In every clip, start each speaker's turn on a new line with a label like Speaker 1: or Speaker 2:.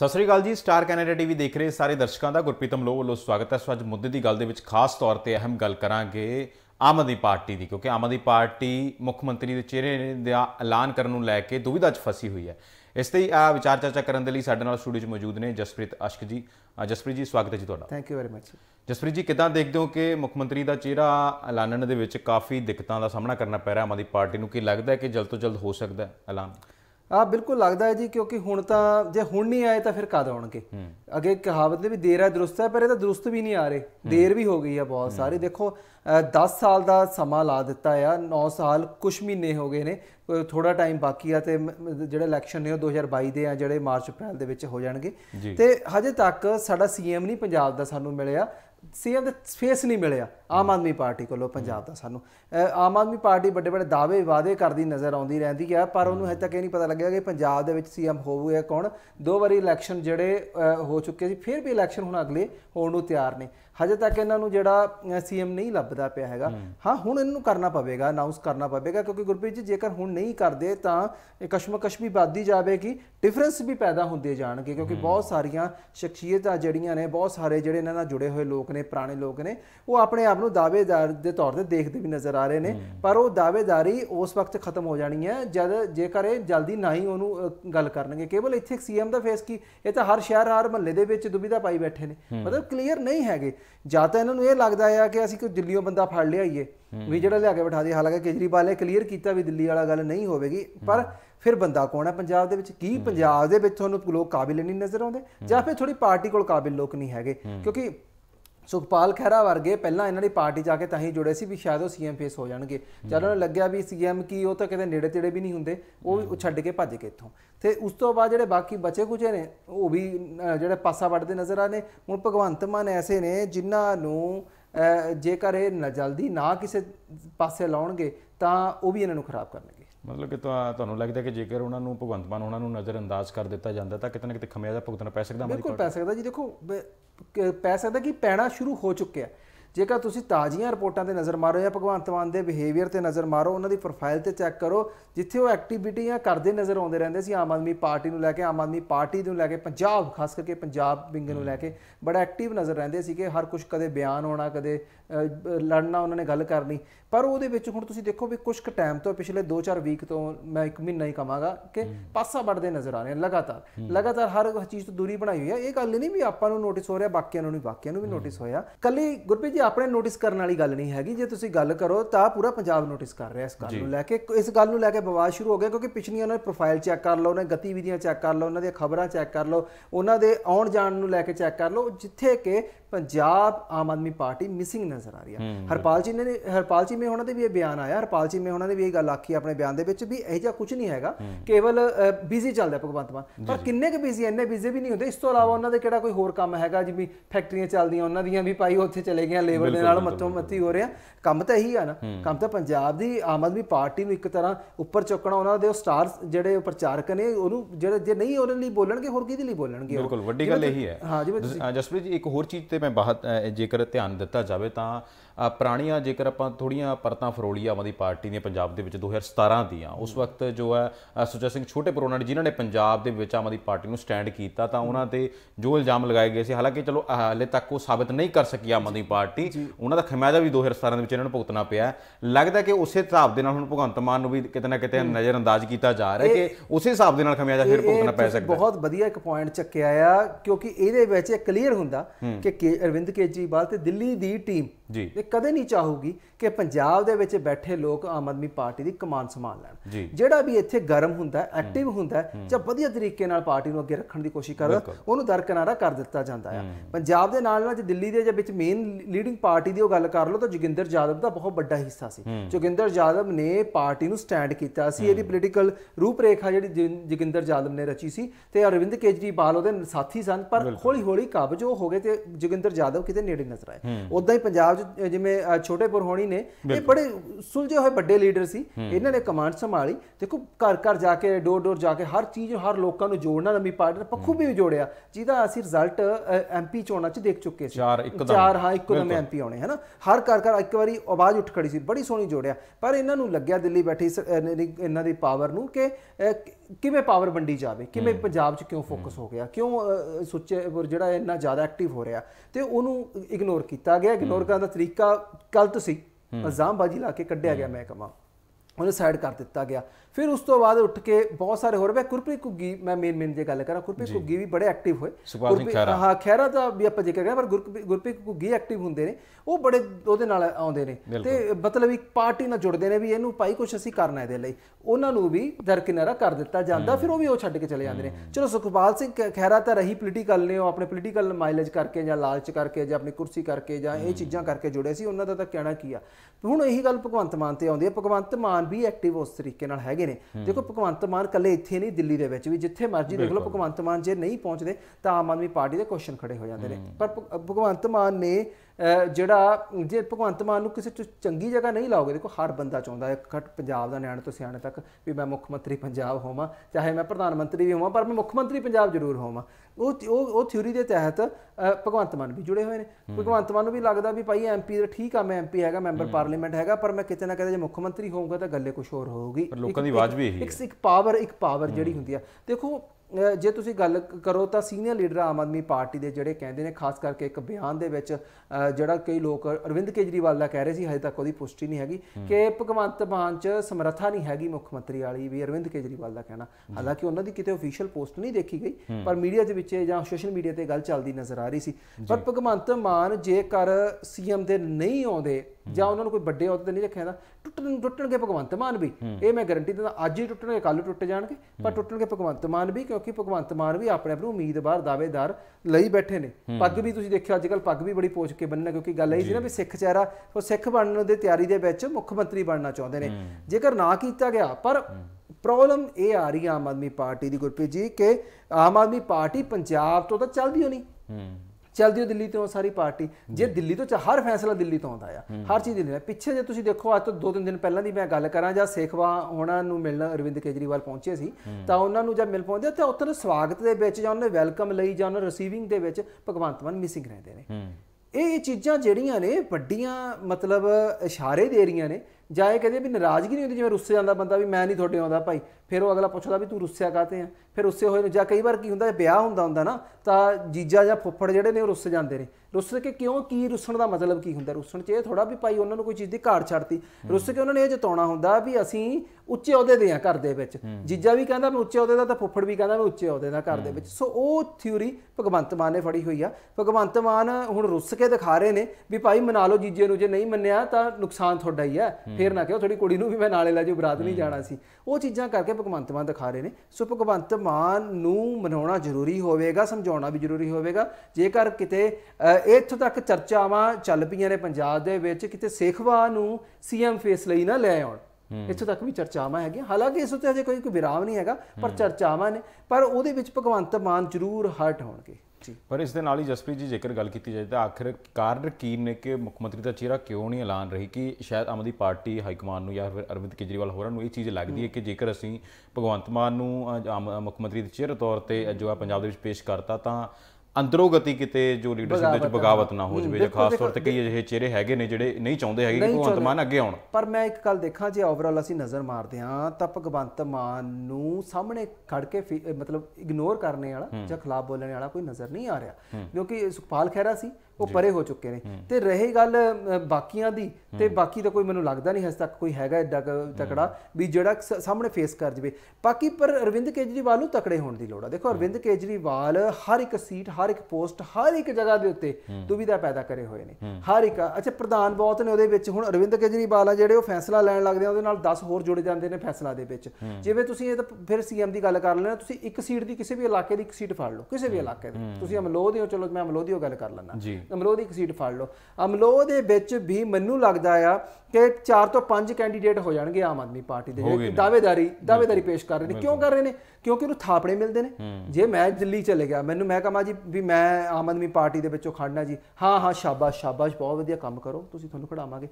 Speaker 1: ਸਤਿ ਸ੍ਰੀ ਅਕਾਲ ਜੀ star Canada TV ਦੇਖ ਰਹੇ ਸਾਰੇ ਦਰਸ਼ਕਾਂ ਦਾ ਗੁਰਪ੍ਰੀਤ ਅਮਲੋ ਵੱਲੋਂ ਸਵਾਗਤ ਹੈ ਸੋ ਅੱਜ ਮੁੱਦੇ ਦੀ ਗੱਲ ਦੇ ਵਿੱਚ ਖਾਸ ਤੌਰ ਤੇ ਅਹਿਮ ਗੱਲ ਕਰਾਂਗੇ ਆਮ ਆਦਮੀ ਪਾਰਟੀ ਦੀ ਕਿਉਂਕਿ ਆਮ ਆਦਮੀ ਪਾਰਟੀ ਮੁੱਖ ਮੰਤਰੀ ਦੇ ਚਿਹਰੇ ਦਾ ਐਲਾਨ ਕਰਨ ਨੂੰ ਲੈ ਕੇ ਦੁਵਿਧਾ 'ਚ ਫਸੀ ਹੋਈ ਹੈ ਇਸ ਤੇ ਆ ਵਿਚਾਰ ਚਰਚਾ ਕਰਨ ਦੇ ਲਈ ਸਾਡੇ ਨਾਲ ਸਟੂਡੀਓ 'ਚ ਮੌਜੂਦ ਨੇ ਜਸਪ੍ਰੀਤ ਅਸ਼ਕ ਜੀ ਜਸਪ੍ਰੀਤ ਜੀ ਸਵਾਗਤ ਹੈ ਜੀ ਤੁਹਾਡਾ
Speaker 2: thank you very much
Speaker 1: Jaspreet ji ਕਿਦਾਂ ਦੇਖਦੇ ਹੋ ਕਿ ਮੁੱਖ ਮੰਤਰੀ ਦਾ ਚਿਹਰਾ ਐਲਾਨਣ ਦੇ ਵਿੱਚ ਕਾਫੀ ਦਿੱਕਤਾਂ ਦਾ ਸਾਹਮਣਾ ਕਰਨਾ ਪੈ ਰਿਹਾ ਆਮ ਆਦਮੀ ਪਾਰਟੀ ਨੂੰ ਕੀ ਲੱਗਦਾ ਹੈ ਕਿ ਜਲਦ ਤੋਂ ਜਲਦ ਹੋ ਸਕਦਾ ਹੈ ਐਲਾਨ
Speaker 2: ਆ ਬਿਲਕੁਲ ਲੱਗਦਾ ਹੈ ਜੀ ਕਿਉਂਕਿ ਹੁਣ ਤਾਂ ਜੇ ਹੁਣ ਨਹੀਂ ਆਏ ਤਾਂ ਫਿਰ ਕਦ ਆਉਣਗੇ ਅਗੇ ਕਹਾਵਤ ਦੇ ਵੀ ਦੇਰ ਹੈ ਦਰੁਸਤ ਹੈ ਪਰ ਇਹ ਤਾਂ ਦਰੁਸਤ ਵੀ ਨਹੀਂ ਆ ਰਹੇ ਦੇਰ ਵੀ ਹੋ ਗਈ ਹੈ ਬਹੁਤ ਸਾਰੀ ਦੇਖੋ 10 ਸਾਲ ਦਾ ਸਮਾਂ ਲਾ ਦਿੱਤਾ ਆ 9 ਸਾਲ ਕੁਝ ਮਹੀਨੇ ਹੋ ਗਏ ਨੇ ਥੋੜਾ ਟਾਈਮ ਬਾਕੀ ਆ ਤੇ ਜਿਹੜੇ ਇਲੈਕਸ਼ਨ ਨੇ ਉਹ 2022 ਦੇ ਆ ਜਿਹੜੇ ਮਾਰਚ ਅਪ੍ਰੈਲ ਦੇ ਵਿੱਚ ਹੋ ਜਾਣਗੇ ਤੇ ਹਜੇ ਤੱਕ ਸਾਡਾ ਸੀਐਮ ਨਹੀਂ ਪੰਜਾਬ ਦਾ ਸਾਨੂੰ ਮਿਲਿਆ ਸੀਐਮ ਦਾ ਫੇਸ ਨਹੀਂ ਮਿਲਿਆ ਆਮ ਆਦਮੀ ਪਾਰਟੀ ਕੋਲੋਂ ਪੰਜਾਬ ਦਾ ਸਾਨੂੰ ਆਮ ਆਦਮੀ ਪਾਰਟੀ ਵੱਡੇ ਵੱਡੇ ਦਾਅਵੇ ਵਾਅਦੇ ਕਰਦੀ ਨਜ਼ਰ ਆਉਂਦੀ ਰਹਿੰਦੀ ਆ ਪਰ ਉਹਨੂੰ ਹਜੇ ਤੱਕ ਇਹ ਨਹੀਂ ਪਤਾ ਲੱਗਿਆ ਕਿ ਪੰਜਾਬ ਦੇ ਵਿੱਚ ਸੀਐਮ ਹੋਊਗਾ ਕੌਣ ਦੋ ਵਾਰੀ ਇਲੈਕਸ਼ਨ ਜਿਹੜੇ ਹੋ ਚੁੱਕੇ ਸੀ ਫਿਰ ਵੀ ਇਲੈਕਸ਼ਨ ਹੁਣ ਅਗਲੇ ਹੋਣ ਨੂੰ ਤਿਆਰ ਨੇ ਹਜੇ ਤੱਕ ਇਹਨਾਂ ਨੂੰ ਜਿਹੜਾ ਸੀਐਮ ਨਹੀਂ ਲੱਭਦਾ ਪਿਆ ਹੈਗਾ ਹਾਂ ਹੁਣ ਇਹਨੂੰ ਕਰਨਾ ਪਵੇਗਾ ਅਨਾਉਂਸ ਕਰਨਾ ਪਵੇਗਾ ਕਿਉਂਕਿ ਗੁਰਪ੍ਰੀਤ ਜੀ ਜੇਕਰ ਹੁਣ ਨਹੀਂ ਕਰਦੇ ਤਾਂ ਇਹ ਕਸ਼ਮਕਸ਼ ਵੀ ਵੱਧਦੀ ਜਾਵੇਗੀ ਡਿਫਰੈਂਸ ਵੀ ਪੈਦਾ ਹੁੰਦੇ ਜਾਣਗੇ ਕਿਉਂਕਿ ਬਹੁਤ ਸਾਰੀਆਂ ਸ਼ਖਸੀਅਤਾਂ ਜਿਹੜੀਆਂ ਨੇ ਬਹੁਤ ਸਾਰੇ ਜਿਹੜੇ ਇਹਨਾਂ ਨਾਲ ਜੁੜੇ ਹੋਏ ਲੋਕ ਨੇ ਪੁਰਾਣੇ ਲੋਕ ਨੇ ਉਹ ਆਪਣੇ ਆਪ ਨੂੰ ਦਾਅਵੇਦਾਰ ਦੇ ਤੌਰ ਤੇ ਦੇਖਦੇ ਵੀ ਨਜ਼ਰ ਆ ਰਹੇ ਨੇ ਪਰ ਉਹ ਦਾਅਵੇਦਾਰੀ ਉਸ ਵਕਤ ਖਤਮ ਹੋ ਜਾਣੀ ਹੈ ਜਦ ਜੇਕਰ ਇਹ ਜਲਦੀ ਨਹੀਂ ਉਹਨੂੰ ਗੱਲ ਕਰਨਗੇ ਕੇਵਲ ਇੱਥੇ ਸੀਐਮ ਦਾ ਫੇਸ ਕੀ ਇਹ ਤਾਂ ਹਰ ਸ਼ਹਿਰ ਹਰ ਮਹੱਲੇ ਦੇ ਵਿੱਚ ਦੁਬਿਧਾ ਪਾਈ ਬੈਠੇ ਨੇ ਮਤਲਬ ਕਲੀਅਰ ਨਹੀਂ ਹੈਗੇ ਜਾਂ ਤਾਂ ਇਹਨਾਂ ਨੂੰ ਇਹ ਲੱਗਦਾ ਆ ਕਿ ਅਸੀਂ ਕੋਈ ਦਿੱਲੀੋਂ ਬੰਦਾ ਫੜ ਲਿਆਈਏ ਵੀ ਜਿਹੜਾ ਲਿਆ ਕੇ ਬਿਠਾ ਦੇ ਹਾਲਾਂਕਿ ਕੇਜਰੀਵਾਲ ਨੇ ਕਲੀਅਰ ਕੀਤਾ ਵੀ ਦਿੱਲੀ ਵਾਲਾ ਗੱਲ ਨਹੀਂ ਹੋਵੇਗੀ ਪਰ ਫਿਰ ਬੰਦਾ ਕੌਣ ਹੈ ਪੰਜਾਬ ਦੇ ਵਿੱਚ ਕੀ ਪੰਜਾਬ ਦੇ ਵਿੱਚ ਤੁਹਾਨੂੰ ਲੋਕ ਕਾਬਿਲ ਨਹੀਂ ਨਜ਼ਰ ਆਉਂਦੇ ਜਾਂ ਫਿਰ ਥੋੜੀ ਪਾਰਟੀ ਕੋਲ ਕਾਬਿਲ ਲੋਕ ਨਹੀਂ ਹੈਗੇ ਕਿਉਂਕਿ ਸੁਖਪਾਲ ਖਹਿਰਾ ਵਰਗੇ ਪਹਿਲਾਂ ਇਹਨਾਂ ਦੀ ਪਾਰਟੀ ਜਾ ਕੇ ਤਾਂ ਹੀ ਜੁੜੇ ਸੀ ਵੀ ਸ਼ਾਇਦ ਉਹ ਸੀਐਮ ਫੇਸ ਹੋ ਜਾਣਗੇ ਜਦ ਉਹਨਾਂ ਨੂੰ ਲੱਗਿਆ ਵੀ ਸੀਐਮ ਕੀ ਉਹ ਤਾਂ ਕਿਤੇ ਨੇੜੇ ਤੇੜੇ ਵੀ ਨਹੀਂ ਹੁੰਦੇ ਉਹ ਛੱਡ ਕੇ ਭੱਜ ਗਏ ਇੱਥੋਂ ਤੇ ਉਸ ਤੋਂ ਬਾਅਦ ਜਿਹੜੇ ਬਾਕੀ ਬਚੇ ਕੁਝੇ ਨੇ ਉਹ ਵੀ ਜਿਹੜੇ ਪਾਸਾ ਵੱਟਦੇ ਨਜ਼ਰ ਆ ਨੇ ਹੁਣ ਭਗਵੰਤ ਮਾਨ ਐਸੇ ਨੇ ਜਿਨ੍ਹਾਂ ਨੂੰ ਜੇਕਰ ਇਹ ਜਲਦੀ ਨਾ ਕਿਸੇ ਪਾਸੇ ਲਾਉਣਗੇ ਤਾਂ ਉਹ ਵੀ ਇਹਨਾਂ ਨੂੰ ਖਰਾਬ ਕਰਨਗੇ
Speaker 1: ਮਤਲਬ ਕਿ ਤੁਹਾਨੂੰ ਲੱਗਦਾ ਕਿ ਜੇਕਰ ਉਹਨਾਂ ਨੂੰ ਭਗਵੰਤ ਮਾਨ ਉਹਨਾਂ ਨੂੰ ਨਜ਼ਰ ਅੰਦਾਜ਼ ਕਰ ਦਿੱਤਾ ਜਾਂਦਾ ਤਾਂ ਕਿਤੇ ਨਾ ਕਿਤੇ ਖਮਿਆਜ਼ਾ ਭੁਗਤਣਾ ਪੈ ਸਕਦਾ ਬਿਲਕੁਲ ਪੈ
Speaker 2: ਸਕਦਾ ਜੀ ਦੇਖੋ ਪੈ ਸਕਦਾ ਕਿ ਪੈਣਾ ਸ਼ੁਰੂ ਹੋ ਚੁੱਕਿਆ ਜੇਕਰ ਤੁਸੀਂ ਤਾਜ਼ੀਆਂ ਰਿਪੋਰਟਾਂ ਤੇ ਨਜ਼ਰ ਮਾਰੋ ਜਾਂ ਭਗਵੰਤ ਮਾਨ ਦੇ ਬਿਹੇਵੀਅਰ ਤੇ ਨਜ਼ਰ ਮਾਰੋ ਉਹਨਾਂ ਦੀ ਪ੍ਰੋਫਾਈਲ ਤੇ ਚੈੱਕ ਕਰੋ ਜਿੱਥੇ ਉਹ ਐਕਟੀਵਿਟੀਆਂ ਕਰਦੇ ਨਜ਼ਰ ਆਉਂਦੇ ਰਹਿੰਦੇ ਸੀ ਆਮ ਆਦਮੀ ਪਾਰਟੀ ਨੂੰ ਲੈ ਕੇ ਆਮ ਆਦਮੀ ਪਾਰਟੀ ਨੂੰ ਲੈ ਕੇ ਪੰਜਾਬ ਖਾਸ ਕਰਕੇ ਪੰਜਾਬ ਵਿੰਗ ਨੂੰ ਲੈ ਕੇ ਬੜਾ ਐਕਟਿਵ ਨਜ਼ਰ ਰਹਿੰਦੇ ਸੀ ਕਿ ਹਰ ਕੁਝ ਕਦੇ ਬਿਆਨ ਹੋਣਾ ਕਦੇ ਲੜਨਾ ਉਹਨਾਂ ਨੇ ਗੱਲ ਕਰਨੀ ਪਰ ਉਹਦੇ ਵਿੱਚ ਹੁਣ ਤੁਸੀਂ ਦੇਖੋ ਵੀ ਕੁਝ ਕੁ ਟਾਈਮ ਤੋਂ ਪਿਛਲੇ 2-4 ਵੀਕ ਤੋਂ ਮੈਂ ਇੱਕ ਮਹੀਨਾ ਹੀ ਕਮਾਂਗਾ ਕਿ ਪਾਸਾ ਵੱਢਦੇ ਨਜ਼ਰ ਆ ਰਹੇ ਨੇ ਲਗਾਤਾਰ ਲਗਾਤਾਰ ਹਰ ਚੀਜ਼ ਤੋਂ ਦੂਰੀ ਬਣਾਈ ਹੋਈ ਹੈ ਇਹ ਗੱਲ ਨਹੀਂ ਵੀ ਆਪਾਂ ਨੂੰ ਨੋਟਿਸ ਹੋ ਰਿਹਾ ਬਾਕੀਆਂ ਨੂੰ ਵੀ ਬਾਕੀਆਂ ਨੂੰ ਵੀ ਨੋਟਿਸ ਹੋਇਆ ਕੱਲੀ ਗੁਰਪ੍ਰੀਤ ਜੀ ਆਪਣੇ ਨੋਟਿਸ ਕਰਨ ਵਾਲੀ ਗੱਲ ਨਹੀਂ ਹੈਗੀ ਜੇ ਤੁਸੀਂ ਗੱਲ ਕਰੋ ਤਾਂ ਪੂਰਾ ਪੰਜਾਬ ਨੋਟਿਸ ਕਰ ਰਿਹਾ ਇਸ ਗੱਲ ਨੂੰ ਲੈ ਕੇ ਇਸ ਗੱਲ ਨੂੰ ਲੈ ਕੇ ਬਵਾਦ ਸ਼ੁਰੂ ਹੋ ਗਿਆ ਕਿਉਂਕਿ ਪਿਛਲੀਆਂ ਉਹਨਾਂ ਦੇ ਪ੍ਰੋਫਾਈਲ ਚੈੱਕ ਕਰ ਲਓ ਉਹਨਾਂ ਦੀਆਂ ਗਤੀਵਿਧੀਆਂ ਚੈੱਕ ਕਰ ਲਓ ਉਹਨਾਂ ਦੀਆਂ ਖਬਰਾਂ ਚੈੱਕ ਕਰ ਲਓ ਉਹਨਾਂ ਦੇ ਆਉਣ ਜਾਣ ਨੂੰ ਲੈ ਕੇ ਚੈੱਕ ਕਰ ਲਓ ਜਿੱਥੇ ਕਿ ਪੰਜਾਬ ਆਮ ਆਦਮੀ ਪਾਰਟੀ ਮਿਸਿੰਗ ਨਜ਼ਰ ਆ ਰਹੀ ਹੈ ਹਰਪਾਲ ਜੀ ਨੇ ਹਰਪਾਲ ਜੀ ਮੇ ਉਹਨਾਂ ਦੇ ਵੀ ਇਹ ਬਿਆਨ ਆਇਆ ਹਰਪਾਲ ਜੀ ਮੇ ਉਹਨਾਂ ਨੇ ਵੀ ਇਹ ਗੱਲ ਆਖੀ ਆਪਣੇ ਬਿਆਨ ਦੇ ਵਿੱਚ ਵੀ ਇਹ ਜਿਹਾ ਕੁਝ ਨਹੀਂ ਹੈਗਾ ਕੇਵਲ ਬਿਜ਼ੀ ਚੱਲਦਾ ਭਗਵੰਤ ਮਾਨ ਪਰ ਕਿੰਨੇ ਕੁ ਬਿਜ਼ੀ ਐਨੇ ਬਿਜ਼ੀ ਵੀ ਨਹੀਂ ਹੁੰਦੇ ਇਸ ਤੋਂ ਇਲਾਵਾ ਉਹਨਾਂ ਦੇ ਕਿਹੜਾ ਕੋਈ ਹੋਰ ਕੰਮ ਹੈਗਾ ਜਿਵੇਂ ਫੈਕਟਰੀਆਂ ਚੱਲਦੀਆਂ ਉਹਨਾਂ ਦੀਆਂ ਵੀ ਪਾਈ ਉੱਥੇ ਚਲੇ ਗਈਆਂ ਲੇਬਰ ਦੇ ਨਾਲ ਮੱਤੋਂ ਮੱਤੀ ਹੋ ਰਿਹਾ ਕੰਮ ਤਾਂ ਇਹੀ ਆ ਨਾ ਕੰਮ ਤਾਂ ਪੰਜਾਬ ਦੀ ਆਮ ਆਦਮੀ ਪਾਰਟੀ ਨੂੰ ਇੱਕ ਤਰ੍ਹਾਂ ਉੱਪਰ ਚੁੱਕਣਾ ਉਹਨਾਂ ਦੇ ਉਹ ਸਟਾਰਸ ਜਿਹੜੇ ਪ੍ਰਚਾਰਕ ਨੇ ਉਹਨੂੰ ਜਿਹੜੇ ਜੇ ਨਹੀਂ ਉਹਨਾਂ ਲਈ ਬੋਲਣਗੇ ਹੋਰ ਕਿਹਦੇ ਲਈ ਬੋਲਣਗੇ ਬਿਲਕੁਲ ਵੱਡੀ ਗੱਲ ਇਹੀ ਹੈ ਹਾਂ ਜੀ
Speaker 1: ਜਸਪ੍ਰੀਤ ਜੀ ਇੱਕ ਹੋਰ ਚੀਜ਼ ਤੇ ਮੈਂ ਬਾਤ ਜੇਕਰ ਧਿਆਨ ਦਿੱਤਾ ਜਾਵੇ ਤਾਂ ਪੁਰਾਣੀਆਂ ਜੇਕਰ ਆਪਾਂ ਥੋੜੀਆਂ ਪਰਤਾਂ ਫਰੋਲੀ ਆਵਾਂ ਦੀ ਪਾਰਟੀ ਨੇ ਪੰਜਾਬ ਦੇ ਵਿੱਚ 2017 ਦੀਆਂ ਉਸ ਵਕਤ ਜੋ ਹੈ ਸੁਚਾ ਸਿੰਘ ਛੋਟੇ ਪਰੋਣਾ ਜਿਨ੍ਹਾਂ ਨੇ ਪੰਜਾਬ ਦੇ ਵਿੱਚ ਆਵਾਂ ਦੀ ਪਾਰਟੀ ਨੂੰ ਸਟੈਂਡ ਕੀਤਾ ਤਾਂ ਉਹਨਾਂ ਤੇ ਜੋ ਇਲਜ਼ਾਮ ਲਗਾਏ ਗਏ ਸੀ ਹਾਲਾਂਕਿ ਚਲੋ ਹਾਲੇ ਤੱਕ ਉਹ ਸਾਬਤ ਨਹੀਂ ਕਰ ਸਕੀ ਆਵਾਂ ਦੀ ਪਾਰਟੀ ਉਹਨਾਂ ਦਾ ਖਮਾਇਦਾ ਵੀ 2017 ਦੇ ਵਿੱਚ ਇਹਨਾਂ ਨੂੰ ਭੁਗਤਣਾ ਪਿਆ ਲੱਗਦਾ ਕਿ ਉਸੇ ਹਿਸਾਬ ਦੇ ਨਾਲ ਹੁਣ ਭਗਵੰਤ ਮਾਨ ਨੂੰ ਵੀ ਕਿਤੇ ਨਾ ਕਿਤੇ ਨਜ਼ਰ ਅੰਦਾਜ਼ ਕੀਤਾ ਜਾ ਰਿਹਾ ਕਿ ਉਸੇ ਹਿਸਾਬ ਦੇ ਨਾਲ ਖਮਾਇਦਾ ਫਿਰ ਭੁਗਤਣਾ ਪੈ ਸਕਦਾ
Speaker 2: ਬਹੁਤ ਵਧੀਆ ਇੱਕ ਪੁਆਇੰਟ ਚੱਕਿਆ ਆ ਕਿਉਂਕਿ ਇਹਦੇ ਵਿੱਚ ਇਹ ਕਲੀਅਰ ਹੁੰਦਾ ਕਿ ਅਰਵਿੰਦ ਕੇਜਰੀਵਾਲ ਤੇ ਦਿੱਲੀ ਦੀ ਟੀਮ ਜੀ ਇਹ ਕਦੇ ਨਹੀਂ ਚਾਹੂਗੀ ਕਿ ਪੰਜਾਬ ਦੇ ਵਿੱਚ ਬੈਠੇ ਲੋਕ ਆਮ ਆਦਮੀ ਪਾਰਟੀ ਦੀ ਕਮਾਨ ਸੰਭਾਲ ਲੈਣ ਜਿਹੜਾ ਵੀ ਇੱਥੇ ਗਰਮ ਹੁੰਦਾ ਐਕਟਿਵ ਹੁੰਦਾ ਜਾਂ ਵਧੀਆ ਤਰੀਕੇ ਨਾਲ ਪਾਰਟੀ ਨੂੰ ਅੱਗੇ ਰੱਖਣ ਦੀ ਕੋਸ਼ਿਸ਼ ਕਰਦਾ ਉਹਨੂੰ ਦਰਕਨਾਰਾ ਕਰ ਦਿੱਤਾ ਜਾਂਦਾ ਹੈ ਪੰਜਾਬ ਦੇ ਨਾਲ ਨਾਲ ਜੇ ਦਿੱਲੀ ਦੇ ਵਿੱਚ ਮੇਨ ਲੀਡਿੰਗ ਪਾਰਟੀ ਦੀ ਉਹ ਗੱਲ ਕਰ ਲਓ ਤਾਂ ਜੁਗਿੰਦਰ ਜਾਦਵ ਦਾ ਬਹੁਤ ਵੱਡਾ ਹਿੱਸਾ ਸੀ ਜੁਗਿੰਦਰ ਜਾਦਵ ਨੇ ਪਾਰਟੀ ਨੂੰ ਸਟੈਂਡ ਕੀਤਾ ਸੀ ਇਹਦੀ ਪੋਲੀਟੀਕਲ ਰੂਪਰੇਖਾ ਜਿਹੜੀ ਜੁਗਿੰਦਰ ਜਾਦਵ ਨੇ ਰਚੀ ਸੀ ਤੇ ਅਰਵਿੰਦ ਕੇਜਰੀਵਾਲ ਉਹਦੇ ਸਾਥੀ ਸਨ ਪਰ ਹੌਲੀ ਹੌਲੀ ਕਾਬਜ ਹੋ ਗਏ ਤੇ ਜੁਗਿੰਦਰ ਜਾਦਵ ਕਿਤੇ ਨੇੜੇ ਨਜ਼ਰ ਆਏ ਉਦਾਂ ਹੀ ਪੰਜਾਬ ਜਿਵੇਂ ਛੋਟੇ ਹੋਣੀ ਨੇ ਇਹ ਬੜੇ ਸੁਲਝੇ ਹੋਏ ਵੱਡੇ ਲੀਡਰ ਸੀ ਇਹਨਾਂ ਨੇ ਕਮਾਂਡ ਸੰਭਾਲੀ ਦੇਖੋ ਘਰ ਘਰ ਜਾ ਕੇ ਡੋਰ ਡੋਰ ਜਾ ਕੇ ਹਰ ਚੀਜ਼ ਹਰ ਲੋਕਾਂ ਨੂੰ ਜੋੜਨਾ ਨਵੀਂ ਪਾਰਟੀ ਪੱਖੂ ਵੀ ਜੋੜਿਆ ਜਿਹਦਾ ਅਸੀਂ ਰਿਜ਼ਲਟ ਐਮਪੀ ਚੋਣਾਂ 'ਚ ਦੇਖ ਚੁੱਕੇ ਸੀ ਚਾਰ ਇੱਕਦਮ ਚਾਰ ਹਾਂ ਇੱਕਦਮ ਐਮਪੀ ਆਉਣੇ ਹਨਾ ਹਰ ਘਰ ਘਰ ਇੱਕ ਵਾਰੀ ਆਵਾਜ਼ ਉੱਠ ਖੜੀ ਸੀ ਬੜੀ ਸੋਹਣੀ ਜੋੜਿਆ ਪਰ ਇਹਨਾਂ ਨੂੰ ਲੱਗਿਆ ਦਿੱਲੀ ਬੈਠੀ ਇਹਨਾਂ ਦੀ ਪਾਵਰ ਨੂੰ ਕਿ ਕਿਵੇਂ ਪਾਵਰ ਵੰਡੀ ਜਾਵੇ ਕਿਵੇਂ ਪੰਜਾਬ 'ਚ ਕਿਉਂ ਫੋਕਸ ਹੋ ਗਿਆ ਕਿਉਂ ਸੁੱਚੇਪੁਰ ਜਿਹੜਾ ਇੰਨਾ ਜ਼ਿਆਦਾ ਐਕਟਿਵ ਹੋ ਰਿਹਾ ਤੇ ਉਹਨੂੰ ਇਗਨੋਰ ਕੀਤਾ ਗਿਆ ਇਗਨੋਰ ਕਰਨ ਦਾ ਤਰੀਕਾ ਗਲਤ ਸੀ ਬਾਜੀ ਲਾ ਕੇ ਕੱਢਿਆ ਗਿਆ ਮਹਿਕਮਾ ਉਹਨੂੰ ਸਾਈਡ ਕਰ ਦਿੱਤਾ ਗਿਆ ਫਿਰ ਉਸ ਤੋਂ ਬਾਅਦ ਉੱਠ ਕੇ ਬਹੁਤ ਸਾਰੇ ਹੋਰ ਵੀ ਗੁਰਪ੍ਰੀਤ ਕੁੱਗੀ ਮੈਂ ਮੇਨ ਮੇਨ ਜੇ ਗੱਲ ਕਰਾਂ ਗੁਰਪ੍ਰੀਤ ਕੁੱਗੀ ਵੀ ਬੜੇ ਐਕਟਿਵ ਹੋਏ ਗੁਰਪ੍ਰੀਤ ਹਾਂ ਖੈਰਾ ਦਾ ਵੀ ਆਪਾਂ ਜੇ ਕਰਾਂ ਪਰ ਗੁਰਪ੍ਰੀਤ ਕੁੱਗੀ ਐਕਟਿਵ ਹੁੰਦੇ ਨੇ ਉਹ ਬੜੇ ਉਹਦੇ ਨਾਲ ਆਉਂਦੇ ਨੇ ਤੇ ਮਤਲਬ ਇੱਕ ਪਾਰਟੀ ਨਾਲ ਜੁੜਦੇ ਨੇ ਵੀ ਇਹਨੂੰ ਭਾਈ ਕੁਝ ਅਸੀਂ ਕਰਨਾ ਇਹਦੇ ਲਈ ਉਹਨਾਂ ਨੂੰ ਵੀ ਦਰਕਿਨਾਰਾ ਕਰ ਦਿੱਤਾ ਜਾਂਦਾ ਫਿਰ ਉਹ ਵੀ ਉਹ ਛੱਡ ਕੇ ਚਲੇ ਜਾਂਦੇ ਨੇ ਚਲੋ ਸੁਖਪਾਲ ਸਿੰਘ ਖੈਰਾ ਤਾਂ ਰਹੀ ਪੋਲੀਟੀਕਲ ਨੇ ਉਹ ਆਪਣੇ ਪੋਲੀਟੀਕਲ ਮਾਈਲੇਜ ਕਰਕੇ ਜਾਂ ਲਾਲਚ ਕਰਕੇ ਜਾਂ ਆਪਣੀ ਕੁਰਸੀ ਕਰਕੇ ਜਾਂ ਇਹ ਚੀਜ਼ਾਂ ਕਰਕੇ ਜੁੜੇ ਸੀ ਉਹਨਾਂ ਦਾ ਤਾਂ ਕਹਿਣਾ ਕੀ ਆ ਹੁਣ ਇਹੀ ਗੱਲ ਭਗਵੰਤ ਮਾਨ ਤੇ ਆਉਂਦੀ ਹੈ ਭਗਵੰਤ ਮਾਨ ਵੀ ਐਕਟਿਵ ਉਸ ਤਰੀਕੇ ਨਾਲ ਹੈ ਹੈਗੇ ਨੇ ਦੇਖੋ ਭਗਵੰਤ ਮਾਨ ਕੱਲੇ ਇੱਥੇ ਨਹੀਂ ਦਿੱਲੀ ਦੇ ਵਿੱਚ ਵੀ ਜਿੱਥੇ ਮਰਜ਼ੀ ਦੇਖ ਲਓ ਭਗਵੰਤ ਮਾਨ ਜੇ ਨਹੀਂ ਪਹੁੰਚਦੇ ਤਾਂ ਆਮ ਆਦਮੀ ਪਾਰਟੀ ਦੇ ਕੁਐਸਚਨ ਖੜੇ ਹੋ ਜਾਂਦੇ ਨੇ ਪਰ ਭਗਵੰਤ ਮਾਨ ਨੇ ਜਿਹੜਾ ਜੇ ਭਗਵੰਤ ਮਾਨ ਨੂੰ ਕਿਸੇ ਚੰਗੀ ਜਗ੍ਹਾ ਨਹੀਂ ਲਾਓਗੇ ਦੇਖੋ ਹਰ ਬੰਦਾ ਚਾਹੁੰਦਾ ਹੈ ਘੱਟ ਪੰਜਾਬ ਦਾ ਨਿਆਣੇ ਤੋਂ ਸਿਆਣੇ ਤੱਕ ਵੀ ਮੈਂ ਮੁੱਖ ਮੰਤਰੀ ਪੰਜਾਬ ਹੋਵਾਂ ਚਾਹੇ ਮੈਂ ਪ੍ਰਧਾਨ ਮੰਤਰੀ ਵੀ ਹੋਵਾਂ ਪਰ ਮੈਂ ਮੁੱਖ ਮੰਤਰੀ ਪੰਜਾਬ ਜ਼ਰੂਰ ਹੋਵਾਂ ਉਹ ਉਹ ਥਿਊਰੀ ਦੇ ਤਹਿਤ ਭਗਵੰਤ ਮਾਨ ਵੀ ਜੁੜੇ ਹੋਏ ਨੇ ਭਗਵੰਤ ਮਾਨ ਨੂੰ ਵੀ ਲੱਗਦਾ ਵੀ ਭਾਈ ਐਮਪੀ ਦਾ ਠੀਕ ਆ ਮੈਂ ਐਮਪੀ ਹੈਗਾ ਮੈਂਬਰ ਪਾਰਲੀਮੈਂਟ ਹੈਗਾ ਪਰ ਮੈਂ ਕਿਤੇ ਨਾ ਕਿਤੇ ਜੇ ਮੁੱਖ ਮੰਤਰੀ ਹੋਊਗਾ ਤਾਂ ਗੱਲੇ ਕੁਝ ਹੋਰ ਹੋਊਗੀ ਲੋਕਾਂ ਦੀ ਆਵਾਜ਼ ਵੀ ਇਹੀ ਹੈ ਇੱਕ ਪਾਵਰ ਇੱਕ ਪਾਵਰ ਜਿਹੜੀ ਹੁੰਦੀ ਆ ਦੇਖੋ ਜੇ ਤੁਸੀਂ ਗੱਲ ਕਰੋ ਤਾਂ senior leader Aam Aadmi party ਦੇ ਜਿਹੜੇ ਕਹਿੰਦੇ ਨੇ ਖਾਸ ਕਰਕੇ ਇੱਕ ਬਿਆਨ ਦੇ ਵਿੱਚ ਜਿਹੜਾ ਕਈ ਲੋਕ ਅਰਵਿੰਦ ਕੇਜਰੀਵਾਲ ਦਾ ਕਹਿ ਰਹੇ ਸੀ ਹਜੇ ਤੱਕ ਉਹਦੀ ਪੁਸ਼ਟੀ ਨਹੀਂ ਹੈਗੀ ਕਿ ਭਗਵੰਤ ਮਾਨ ਚ ਸਮਰੱਥਾ ਨਹੀਂ ਹੈਗੀ ਮੁੱਖ ਮੰਤਰੀ ਵਾਲੀ ਵੀ ਅਰਵਿੰਦ ਕੇਜਰੀਵਾਲ ਦਾ ਕਹਿਣਾ ਹਾਲਾਂਕਿ ਉਹਨਾਂ ਦੀ ਕਿਤੇ ਅਫੀਸ਼ੀਅਲ ਪੋਸਟ ਨਹੀਂ ਦੇਖੀ ਗਈ ਪਰ ਮੀਡੀਆ ਦੇ ਵਿੱਚ ਜਾਂ ਸੋਸ਼ਲ ਮੀਡੀਆ ਤੇ ਗੱਲ ਚੱਲਦੀ ਨਜ਼ਰ ਆ ਰਹੀ ਸੀ ਪਰ ਭਗਵੰਤ ਮਾਨ ਜੇਕਰ ਸੀਐਮ ਦੇ ਨਹੀਂ ਆਉਂਦੇ ਜਾਂ ਉਹਨਾਂ ਨੂੰ ਕੋਈ ਵੱਡੇ ਅਹੁਦੇ ਤੇ ਨਹੀਂ ਰੱਖਿਆ ਜਾਂਦਾ ਟੁੱਟਣ ਟੁੱਟਣਗੇ ਭਗਵੰਤ ਮਾਨ ਵੀ ਇਹ ਮੈਂ ਗਾਰੰਟੀ ਦਿੰਦਾ ਅੱਜ ਹੀ ਟੁੱਟਣਗੇ ਕੱਲ ਟੁੱਟ ਜਾਣਗੇ ਪਰ ਟੁੱਟਣਗੇ ਭਗਵੰਤ ਮਾਨ ਵੀ ਕਿਉਂਕਿ ਭਗਵੰਤ ਮਾਨ ਵੀ ਆਪਣੇ ਆਪ ਨੂੰ ਉਮੀਦਵਾਰ ਦਾਅਵੇਦਾਰ ਲਈ ਬੈਠੇ ਨੇ ਪੱਗ ਵੀ ਤੁਸੀਂ ਦੇਖਿਆ ਅੱਜ ਕੱਲ ਪੱਗ ਵੀ ਬੜੀ ਪੋਚ ਕੇ ਬੰਨਣਾ ਕਿਉਂਕਿ ਗੱਲ ਇਹ ਸੀ ਨਾ ਵੀ ਸਿੱਖ ਚਿਹਰਾ ਉਹ ਸਿੱਖ ਬਣਨ ਦੇ ਤਿਆਰੀ ਦੇ ਵਿੱਚ ਮੁੱਖ ਮੰਤਰੀ ਬਣਨਾ ਚਾਹੁੰਦੇ ਨੇ ਜੇਕਰ ਨਾ ਕੀਤਾ ਗਿਆ ਪਰ ਪ੍ਰੋਬਲਮ ਇਹ ਆ ਰਹੀ ਆਮ ਆਦਮੀ ਪਾਰਟੀ ਦੀ ਗੁਰਪ੍ਰੀਤ ਜੀ ਕਿ ਆਮ ਆਦਮੀ ਪਾਰਟੀ ਪੰਜਾਬ ਤੋਂ ਤਾਂ ਚੱਲਦੀ ਹੋਣੀ ਚਲਦੀ ਹੋ ਦਿੱਲੀ ਤੋਂ ਸਾਰੀ ਪਾਰਟੀ ਜੇ ਦਿੱਲੀ ਤੋਂ ਹਰ ਫੈਸਲਾ ਦਿੱਲੀ ਤੋਂ ਆਉਂਦਾ ਆ ਹਰ ਚੀਜ਼ ਦਿੱਲੀ ਆ ਪਿੱਛੇ ਜੇ ਤੁਸੀਂ ਦੇਖੋ ਅੱਜ ਤੋਂ 2-3 ਦਿਨ ਪਹਿਲਾਂ ਦੀ ਮੈਂ ਗੱਲ ਕਰਾਂ ਜਾਂ ਸੇਖਵਾ ਉਹਨਾਂ ਨੂੰ ਮਿਲਣ ਅਰਵਿੰਦ ਕੇਜਰੀਵਾਲ ਪਹੁੰਚੇ ਸੀ ਤਾਂ ਉਹਨਾਂ ਨੂੰ ਜਦ ਮਿਲ ਪਹੁੰਚਦੇ ਤਾਂ ਉੱਥੇ ਸਵਾਗਤ ਦੇ ਵਿੱਚ ਜਾਂ ਉਹਨੇ ਵੈਲਕਮ ਲਈ ਜਾਂ ਉਹਨਾਂ ਰਿਸੀਵਿੰਗ ਦੇ ਵਿੱਚ ਭਗਵੰਤ ਮਾਨ ਮਿਸਿੰਗ ਰਹਿੰਦੇ ਨੇ ਇਹ ਚੀਜ਼ਾਂ ਜਿਹੜੀਆਂ ਨੇ ਵੱਡੀਆਂ ਮਤਲਬ ਇਸ਼ਾਰੇ ਦੇ ਰਹੀਆਂ ਨੇ ਜਾਏ ਕਹਿੰਦੇ ਕਹਦੇ ਵੀ ਨਾਰਾਜ਼ਗੀ ਨਹੀਂ ਹੁੰਦੀ ਜਿਵੇਂ ਰੁੱਸੇ ਜਾਂਦਾ ਬੰਦਾ ਵੀ ਮੈਂ ਨਹੀਂ ਤੁਹਾਡੇ ਆਉਂਦਾ ਭਾਈ ਫਿਰ ਉਹ ਅਗਲਾ ਪੁੱਛਦਾ ਵੀ ਤੂੰ ਰੁੱਸਿਆ ਕਾਤੇ ਆ ਫਿਰ ਰੁੱਸੇ ਹੋਏ ਨੂੰ ਜਾਂ ਕਈ ਵਾਰ ਕੀ ਹੁੰਦਾ ਵਿਆਹ ਹੁੰਦਾ ਹੁੰਦਾ ਨਾ ਤਾਂ ਜੀਜਾ ਜਾਂ ਫੁੱਫੜ ਜਿਹੜੇ ਨੇ ਉਹ ਰੁੱਸ ਜਾਂਦੇ ਨੇ ਰੁੱਸ ਕੇ ਕਿਉਂ ਕੀ ਰੁੱਸਣ ਦਾ ਮਤਲਬ ਕੀ ਹੁੰਦਾ ਰੁੱਸਣ 'ਚ ਇਹ ਥੋੜਾ ਵੀ ਭਾਈ ਉਹਨਾਂ ਨੂੰ ਕੋਈ ਚੀਜ਼ ਦੀ ਘਾਟ ਛੱਡਤੀ ਰੁੱਸ ਕੇ ਉਹਨਾਂ ਨੇ ਇਹ ਜਤਾਉਣਾ ਹੁੰਦਾ ਵੀ ਅਸੀਂ ਉੱਚੇ ਅਹੁਦੇ ਦੇ ਆ ਘਰ ਦੇ ਵਿੱਚ ਜੀਜਾ ਵੀ ਕਹਿੰਦਾ ਮੈਂ ਉੱਚੇ ਅਹੁਦੇ ਦਾ ਤਾਂ ਫੁੱਫੜ ਵੀ ਕਹਿੰਦਾ ਮੈਂ ਉੱਚੇ ਅਹੁਦੇ ਦਾ ਘਰ ਦੇ ਵਿੱਚ ਸੋ ਉਹ ਥਿਊਰੀ ਭਗਵੰਤ ਮਾਨ ਨੇ ਫੜੀ ਹੋਈ ਆ ਭਗਵੰਤ ਮਾਨ ਹੁਣ ਰੁੱਸ ਕੇ ਦਿਖਾ ਰਹੇ ਨੇ ਵੀ ਭਾਈ ਮਨਾ ਲਓ ਜੀਜੇ ਨੂੰ ਜੇ ਨਹੀਂ ਮੰਨਿਆ ਤਾਂ ਨੁਕਸਾਨ ਤੁਹਾਡਾ ਹੀ ਆ ਫੇਰ ਨਾ ਕਿਹਾ ਥੋੜੀ ਕੁੜੀ ਨੂੰ ਵੀ ਮੈਂ ਨਾਲੇ ਲੈ ਜੂ ਬਰਾਤ ਨਹੀਂ ਜਾਣਾ ਸੀ ਉਹ ਚੀਜ਼ਾਂ ਕਰਕੇ ਭਗਵੰਤ ਮਾਨ ਦਿਖਾ ਰਹੇ ਨੇ ਸੋ ਭਗਵੰਤ ਮਾਨ ਨੂੰ ਮਨਾਉਣਾ ਜ਼ਰੂਰੀ ਹੋਵੇਗਾ ਸਮਝਾਉਣਾ ਵੀ ਜ਼ਰੂਰੀ ਹੋਵੇਗਾ ਜੇਕਰ ਕਿਤੇ ਇੱਥੋਂ ਤੱਕ ਚਰਚਾਵਾਂ ਚੱਲ ਪਈਆਂ ਨੇ ਪੰਜਾਬ ਦੇ ਵਿੱਚ ਕਿਤੇ ਸੇਖਵਾ ਨੂੰ ਸੀਐਮ ਫੇਸ ਲਈ ਨਾ ਲੈ ਆਉਣ ਇੱਥੋਂ ਤੱਕ ਵੀ ਚਰਚਾਵਾਂ ਹੈਗੀਆਂ ਹਾਲਾਂਕਿ ਇਸ ਉੱਤੇ ਅਜੇ ਕੋਈ ਕੋਈ ਵਿਰਾਮ ਨਹੀਂ ਹੈਗਾ ਪਰ ਚਰਚਾਵਾਂ ਨੇ ਪਰ ਉਹਦੇ ਵਿੱਚ ਭਗਵੰਤ ਮਾਨ ਜ਼ਰੂਰ ਹਰਟ ਹੋਣਗੇ
Speaker 1: ਪਰ ਇਸ ਦੇ ਨਾਲ ਹੀ ਜਸਪ੍ਰੀਤ ਜੀ ਜੇਕਰ ਗੱਲ ਕੀਤੀ ਜਾਏ ਤਾਂ ਆਖਿਰ ਕਾਰਨ ਕੀ ਨੇ ਕਿ ਮੁੱਖ ਮੰਤਰੀ ਦਾ ਚਿਹਰਾ ਕਿਉਂ ਨਹੀਂ ਐਲਾਨ ਰਹੀ ਕਿ ਸ਼ਾਇਦ Aam Aadmi party high command ਨੂੰ ਜਾਂ ਫਿਰ ਅਰਵਿੰਦ ਕੇਜਰੀਵਾਲ ਹੋਰਾਂ ਨੂੰ ਇਹ ਚੀਜ਼ ਲੱਗਦੀ ਹੈ ਕਿ ਜੇਕਰ ਅਸੀਂ ਭਗਵੰਤ ਮਾਨ ਨੂੰ ਮੁੱਖ ਮੰਤਰੀ ਦੇ ਚਿਹਰੇ ਤੌਰ ਤੇ ਜੋ ਆ ਪੰਜਾਬ ਦੇ ਵਿੱਚ ਪੇਸ਼ ਕਰਤਾ ਤਾਂ ਅੰਦਰੋਂ ਗਤੀ ਕਿਤੇ ਜੋ ਲੀਡਰਸ਼ਿਪ ਦੇ ਵਿੱਚ ਬਗਾਵਤ ਨਾ ਹੋ ਜਵੇ ਜੇ ਖਾਸ ਤੌਰ ਤੇ ਕਈ ਅਜਿਹੇ ਚਿਹਰੇ ਹੈਗੇ ਨੇ ਜਿਹੜੇ ਨਹੀਂ ਚਾਹੁੰਦੇ ਹੈਗੇ ਕਿ ਭਗਵੰਤ ਮਾਨ ਅੱਗੇ ਆਉਣ
Speaker 2: ਪਰ ਮੈਂ ਇੱਕ ਗੱਲ ਦੇਖਾਂ ਜੇ ਓਵਰਆਲ ਅਸੀਂ ਨਜ਼ਰ ਮਾਰਦੇ ਹਾਂ ਤਾਂ ਭਗਵੰਤ ਮਾਨ ਨੂੰ ਸਾਹਮਣੇ ਖੜ ਕੇ ਮਤਲਬ ਇਗਨੋਰ ਕਰਨੇ ਵਾਲਾ ਜਾਂ ਖਿਲਾਫ ਬੋਲਣ ਵਾਲਾ ਕੋਈ ਨਜ਼ਰ ਨਹੀਂ ਆ ਰਿਹਾ ਕਿਉਂਕਿ ਸੁਖਪਾਲ ਖਹਿਰਾ ਸੀ ਉਹ ਪਰੇ ਹੋ ਚੁੱਕੇ ਨੇ ਤੇ ਰਹੀ ਗੱਲ ਬਾਕੀਆਂ ਦੀ ਤੇ ਬਾਕੀ ਤਾਂ ਕੋਈ ਮੈਨੂੰ ਲੱਗਦਾ ਨਹੀਂ ਹਜੇ ਤੱਕ ਕੋਈ ਹੈਗਾ ਐਡਾ ਤਕੜਾ ਵੀ ਜਿਹੜਾ ਸਾਹਮਣੇ ਫੇਸ ਕਰ ਜਵੇ ਬਾਕੀ ਪਰ ਅਰਵਿੰਦ ਕੇਜਰੀਵਾਲ ਨੂੰ ਤਕੜੇ ਹੋਣ ਦੀ ਲੋੜ ਆ ਦੇਖੋ ਅਰਵਿੰਦ ਕੇਜਰੀਵਾਲ ਹਰ ਇੱਕ ਸੀਟ ਹਰ ਇੱਕ ਪੋਸਟ ਹਰ ਇੱਕ ਜਗ੍ਹਾ ਦੇ ਉੱਤੇ ਦੁਬਿਧਾ ਪੈਦਾ ਕਰੇ ਹੋਏ ਨੇ ਹਰ ਇੱਕ ਅੱਛਾ ਪ੍ਰਧਾਨ ਬਹੁਤ ਨੇ ਉਹਦੇ ਵਿੱਚ ਹੁਣ ਅਰਵਿੰਦ ਕੇਜਰੀਵਾਲ ਆ ਜਿਹੜੇ ਉਹ ਫੈਸਲਾ ਲੈਣ ਲੱਗਦੇ ਆ ਉਹਦੇ ਨਾਲ 10 ਹੋਰ ਜੁੜੇ ਜਾਂਦੇ ਨੇ ਫੈਸਲਾ ਦੇ ਵਿੱਚ ਜਿਵੇਂ ਤੁਸੀਂ ਇਹ ਤਾਂ ਫਿਰ ਸੀਐਮ ਦੀ ਗੱਲ ਕਰ ਲੈਣਾ ਤੁਸੀਂ ਇੱਕ ਸੀਟ ਦੀ ਕਿਸੇ ਵੀ ਇਲਾਕੇ ਦੀ ਇੱਕ ਸੀਟ ਫੜ ਲਓ ਕਿਸੇ ਵੀ ਇਲਾਕੇ ਦੀ ਤੁਸੀਂ ਅਮਲੋਹ ਦੀ ਹੋ ਚਲੋ ਮੈਂ ਅਮਲੋਹ ਦੀ ਹੋ ਗੱਲ ਕਰ ਲੈਣਾ ਅਮਲੋਹ ਦੀ ਇੱਕ ਸੀਟ ਫੜ ਲਓ ਅਮਲੋਹ ਦੇ ਵਿੱਚ ਵੀ ਮੈਨੂੰ ਲੱਗਦਾ ਆ ਕਿ 4 ਤੋਂ 5 ਕੈਂਡੀਡੇਟ ਹੋ ਜਾਣਗੇ ਆਮ ਆਦਮੀ ਪਾਰਟੀ ਦੇ ਜਿਹੜੇ ਦਾਅਵੇਦਾਰੀ ਦਾਅਵੇਦਾਰੀ ਪੇਸ਼ ਕਰ ਰਹੇ ਨੇ ਕਿਉਂ ਕਰ ਰਹੇ ਨੇ ਕਿਉਂਕਿ ਉਹਨੂੰ ਥਾਪੜੇ ਮਿਲਦੇ ਨੇ ਜੇ ਮੈਂ ਦਿੱਲੀ ਚਲੇ ਗਿਆ ਮੈਨੂੰ ਮੈਂ ਕਹਾਂ ਜੀ ਵੀ ਮੈਂ ਆਮ ਆਦਮੀ ਪਾਰਟੀ ਦੇ ਵਿੱਚੋਂ ਖੜਨਾ ਜੀ ਹਾਂ ਹਾਂ ਸ਼ਾਬਾਸ਼ ਸ਼ਾਬਾਸ਼ ਬਹੁਤ ਵਧੀਆ ਕੰਮ ਕਰੋ ਤੁਸੀਂ ਤੁਹਾਨੂੰ ਖੜਾਵਾਂਗੇ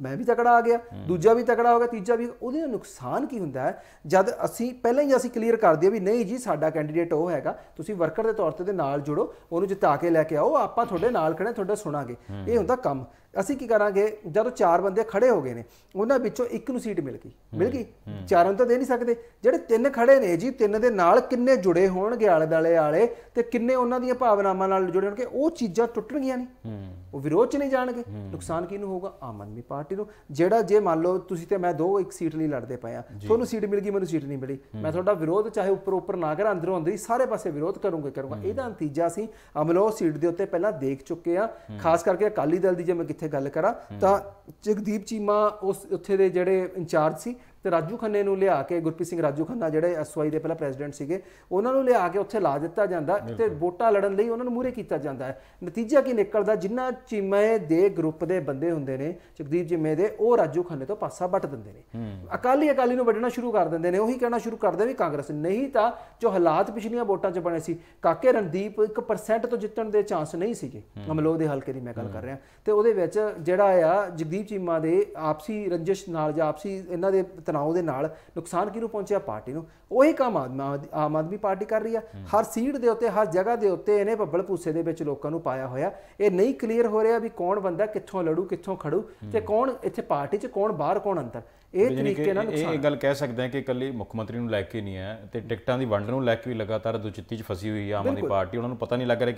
Speaker 2: ਮੈਂ ਵੀ ਤਕੜਾ ਆ ਗਿਆ ਦੂਜਾ ਵੀ ਤਕੜਾ ਹੋ ਗਿਆ ਤੀਜਾ ਵੀ ਉਹਦੇ ਨੁਕਸਾਨ ਕੀ ਹੁੰਦਾ ਹੈ ਜਦ ਅਸੀਂ ਪਹਿਲਾਂ ਹੀ ਅਸੀਂ ਕਲੀਅਰ ਕਰ ਦਈਏ ਵੀ ਨਹੀਂ ਜੀ ਸਾਡਾ ਕੈਂਡੀਡੇਟ ਉਹ ਹੈਗਾ ਤੁਸੀਂ ਵਰਕਰ ਦੇ ਤੌਰ ਤੇ ਦੇ ਨਾਲ ਜੁੜੋ ਉਹਨੂੰ ਜਿਤਾ ਕੇ ਲੈ ਕੇ ਆਓ ਆਪਾਂ ਤੁਹਾਡੇ ਨਾਲ ਖੜੇ ਤੁਹਾਡਾ ਸੁਣਾਗੇ ਇਹ ਹੁੰਦਾ ਕੰਮ ਅਸੀਂ ਕੀ ਕਰਾਂਗੇ ਜਦੋਂ ਚਾਰ ਬੰਦੇ ਖੜੇ ਹੋ ਗਏ ਨੇ ਉਹਨਾਂ ਵਿੱਚੋਂ ਇੱਕ ਨੂੰ ਸੀਟ ਮਿਲ ਗਈ ਮਿਲ ਗਈ ਚਾਰਾਂ ਤਾਂ ਦੇ ਨਹੀਂ ਸਕਦੇ ਜਿਹੜੇ ਤਿੰਨ ਖੜੇ ਨੇ ਜੀ ਤਿੰਨ ਦੇ ਨਾਲ ਕਿੰਨੇ ਜੁੜੇ ਹੋਣਗੇ ਆਲੇ ਦਾਲੇ ਵਾਲੇ ਤੇ ਕਿੰਨੇ ਉਹਨਾਂ ਦੀਆਂ ਭਾਵਨਾਵਾਂ ਨਾਲ ਜੁੜੇ ਹੋਣਗੇ ਉਹ ਚੀਜ਼ਾਂ ਟੁੱਟਣਗੀਆਂ ਨਹੀਂ ਉਹ ਵਿਰੋਧ ਚ ਨਹੀਂ ਜਾਣਗੇ ਨੁਕਸਾਨ ਕਿਹਨੂੰ ਹੋਊਗਾ ਆਮ ਆਦਮੀ ਪਾਰਟੀ ਨੂੰ ਜਿਹੜਾ ਜੇ ਮੰਨ ਲਓ ਤੁਸੀਂ ਤੇ ਮੈਂ ਦੋ ਇੱਕ ਸੀਟ ਲਈ ਲੜਦੇ ਪਏ ਆ ਤੁਹਾਨੂੰ ਸੀਟ ਮਿਲ ਗਈ ਮੈਨੂੰ ਸੀਟ ਨਹੀਂ ਮਿਲੀ ਮੈਂ ਤੁਹਾਡਾ ਵਿਰੋਧ ਚਾਹੇ ਉੱਪਰ ਉੱਪਰ ਨਾ ਕਰਾਂ ਅੰਦਰੋਂ ਅੰਦਰ ਹੀ ਸਾਰੇ ਪਾਸੇ ਵਿਰੋਧ ਕਰੂੰਗਾ ਕਰੂੰਗਾ ਇਹਦਾ ਨਤੀਜਾ ਸੀ ਅਮਲੋ ਸੀਟ ਦੇ ਉੱਤੇ ਪਹਿਲਾਂ ਦੇਖ ਚੁੱਕੇ ਆ ਖਾਸ ਕਰਕੇ ਅਕਾਲੀ ਦਲ ਦੀ ਜੇ ਮੈਂ ਇੱਥੇ ਗੱਲ ਕਰਾਂ ਤਾਂ ਜਗਦੀਪ ਚੀਮਾ ਉਸ ਉੱਥੇ ਦੇ ਜਿਹੜੇ ਇੰਚਾਰਜ ਸੀ ਤੇ ਰਾਜੂ ਖੰਨੇ ਨੂੰ ਲਿਆ ਕੇ ਗੁਰਪ੍ਰੀਤ ਸਿੰਘ ਰਾਜੂ ਖੰਨਾ ਜਿਹੜੇ ਐਸਵਾਈ ਦੇ ਪਹਿਲਾਂ ਪ੍ਰੈਜ਼ੀਡੈਂਟ ਸੀਗੇ ਉਹਨਾਂ ਨੂੰ ਲਿਆ ਕੇ ਉੱਥੇ ਲਾ ਦਿੱਤਾ ਜਾਂਦਾ ਤੇ ਵੋਟਾਂ ਲੜਨ ਲਈ ਉਹਨਾਂ ਨੂੰ ਮੂਰੇ ਕੀਤਾ ਜਾਂਦਾ ਹੈ ਨਤੀਜਾ ਕੀ ਨਿਕਲਦਾ ਜਿੰਨਾ ਚਿਮੇ ਦੇ ਗਰੁੱਪ ਦੇ ਬੰਦੇ ਹੁੰਦੇ ਨੇ ਜਗਦੀਪ ਜਿਮੇ ਦੇ ਉਹ ਰਾਜੂ ਖੰਨੇ ਤੋਂ ਪਾਸਾ ਵੱਟ ਦਿੰਦੇ ਨੇ ਅਕਾਲੀ ਅਕਾਲੀ ਨੂੰ ਵੱਢਣਾ ਸ਼ੁਰੂ ਕਰ ਦਿੰਦੇ ਨੇ ਉਹੀ ਕਹਿਣਾ ਸ਼ੁਰੂ ਕਰਦੇ ਵੀ ਕਾਂਗਰਸ ਨਹੀਂ ਤਾਂ ਜੋ ਹਾਲਾਤ ਪਿਛਲੀਆਂ ਵੋਟਾਂ 'ਚ ਬਣੇ ਸੀ ਕਾਕੇ ਰਣਦੀਪ 1% ਤੋਂ ਜਿੱਤਣ ਦੇ ਚਾਂਸ ਨਹੀਂ ਸੀਗੇ ਅਮਲੋਕ ਦੇ ਹਲਕੇ ਦੀ ਮੈਂ ਗੱਲ ਕਰ ਰਿਹਾ ਤੇ ਉਹਦੇ ਵਿੱਚ ਜਿਹੜਾ ਆ ਜਗਦੀਪ ਚੀਮਾ ਦੇ ਆਪਸੀ ਰੰਜਿਸ਼ ਨਾਲ ਜਾਂ ਆਪਸੀ ਇਹਨਾਂ ਦੇ ਤਣਾਅ ਦੇ ਨਾਲ ਨੁਕਸਾਨ ਕਿਹਨੂੰ ਪਹੁੰਚਿਆ ਪਾਰਟੀ ਨੂੰ ਉਹੀ ਕੰਮ ਆਮ ਆਦਮੀ ਪਾਰਟੀ ਕਰ ਰਹੀ ਆ ਹਰ ਸੀਟ ਦੇ ਉੱਤੇ ਹਰ ਜਗ੍ਹਾ ਦੇ ਉੱਤੇ ਇਹਨੇ ਬੱਬਲ ਪੂਸੇ ਦੇ ਵਿੱਚ ਲੋਕਾਂ ਨੂੰ ਪਾਇਆ ਹੋਇਆ ਇਹ ਨਹੀਂ ਕਲੀਅਰ ਹੋ ਰਿਹਾ ਵੀ ਕੌਣ ਬੰਦਾ ਕਿੱਥੋਂ ਲੜੂ ਕਿੱਥੋਂ ਖੜੂ ਤੇ ਕੌਣ ਇੱਥੇ ਪਾਰਟੀ 'ਚ ਕੌਣ ਬਾਹਰ ਕੌਣ ਅੰਦਰ ਇਹ ਤਰੀਕੇ ਨਾਲ ਨੁਕਸਾਨ ਇਹ
Speaker 1: ਗੱਲ ਕਹਿ ਸਕਦੇ ਹਾਂ ਕਿ ਇਕੱਲੀ ਮੁੱਖ ਮੰਤਰੀ ਨੂੰ ਲੈ ਕੇ ਨਹੀਂ ਆ ਤੇ ਟਿਕਟਾਂ ਦੀ ਵੰਡ ਨੂੰ ਲੈ ਕੇ ਵੀ ਲਗਾਤਾਰ ਦੁਚਿੱਤੀ 'ਚ ਫਸੀ ਹੋਈ ਆ ਆਮ ਆਦਮੀ ਪਾਰਟੀ ਉਹਨਾਂ ਨੂੰ ਪਤਾ ਨਹੀਂ ਲੱਗ ਰਿਹਾ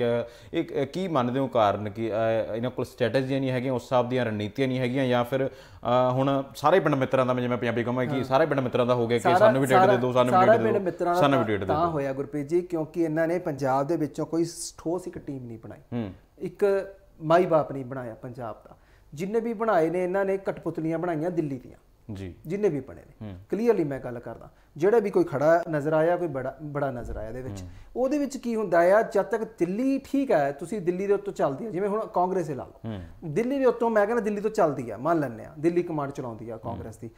Speaker 1: ਕਿ ਇਹ ਕੀ ਮੰਨਦੇ ਹੋ ਕਾਰਨ ਕਿ ਇਹਨਾਂ ਕੋਲ ਸਟ੍ਰੈਟਜੀਆਂ ਨਹੀਂ ਹੈਗੀਆਂ ਉਸ ਸਾਹਿਬ ਦੀਆਂ ਰਣਨੀਤੀਆਂ ਨਹੀਂ ਹੈਗੀਆਂ ਜਾਂ ਫਿਰ ਹੁਣ ਸਾਰੇ ਪਿੰਡ ਮਿੱਤਰਾਂ ਦਾ ਜਿਵੇਂ ਪੰਜਾਬੀ ਕਹਾਂ ਕਿ ਸਾਰੇ ਪਿੰਡ ਮਿੱਤਰਾਂ ਦਾ ਹੋ ਗਿਆ ਕਿ ਸਾਨੂੰ ਵੀ ਡੇਟ ਦੇ ਦੋ ਸਾਨੂੰ ਵੀ ਡੇਟ ਦੇ ਦੋ ਸਾਨੂੰ ਵੀ ਡੇਟ ਦੇ ਦੋ ਤਾਂ
Speaker 2: ਹੋਇਆ ਗੁਰਪ੍ਰੀਤ ਜੀ ਕਿਉਂਕਿ ਇਹਨਾਂ ਨੇ ਪੰਜਾਬ ਦੇ ਵਿੱਚੋਂ ਕੋਈ ਠੋਸ ਇੱਕ ਟੀਮ ਨਹੀਂ ਬਣਾਈ ਇੱਕ ਮਾਈ ਬਾਪ ਨਹੀਂ ਬਣਾਇਆ ਪੰਜਾਬ ਦਾ ਜਿੰਨੇ ਵੀ ਬਣਾਏ ਨੇ ਇਹਨਾਂ ਨੇ ਕਟਪੁਤਲੀਆਂ ਬਣਾਈਆਂ ਦਿੱਲੀ ਦੀਆਂ ਜੀ ਜਿੰਨੇ ਵੀ ਪੜੇ ਨੇ ਕਲੀਅਰਲੀ ਮੈਂ ਗੱਲ ਕਰਦਾ ਜਿਹੜਾ ਵੀ ਕੋਈ ਖੜਾ ਨਜ਼ਰ ਆਇਆ ਕੋਈ ਬੜਾ ਬੜਾ ਨਜ਼ਰ ਆਇਆ ਦੇ ਵਿੱਚ ਉਹਦੇ ਵਿੱਚ ਕੀ ਹੁੰਦਾ ਆ ਜਦ ਤੱਕ ਦਿੱਲੀ ਠੀਕ ਹੈ ਤੁਸੀਂ ਦਿੱਲੀ ਦੇ ਉੱਤੋਂ ਚੱਲਦੀ ਹੈ ਜਿਵੇਂ ਹੁਣ ਕਾਂਗਰਸ ਹੀ ਲਾ ਲਓ ਦਿੱਲੀ ਦੇ ਉੱਤੋਂ ਮੈਂ ਕਹਿੰਦਾ ਦਿੱਲੀ ਤੋਂ ਚੱਲਦੀ ਆ ਮੰਨ ਲੈਂਦੇ ਆ ਦਿੱਲੀ ਕਮਾਂਡ ਚਲਾਉਂਦੀ ਆ ਕਾਂਗਰਸ ਦੀ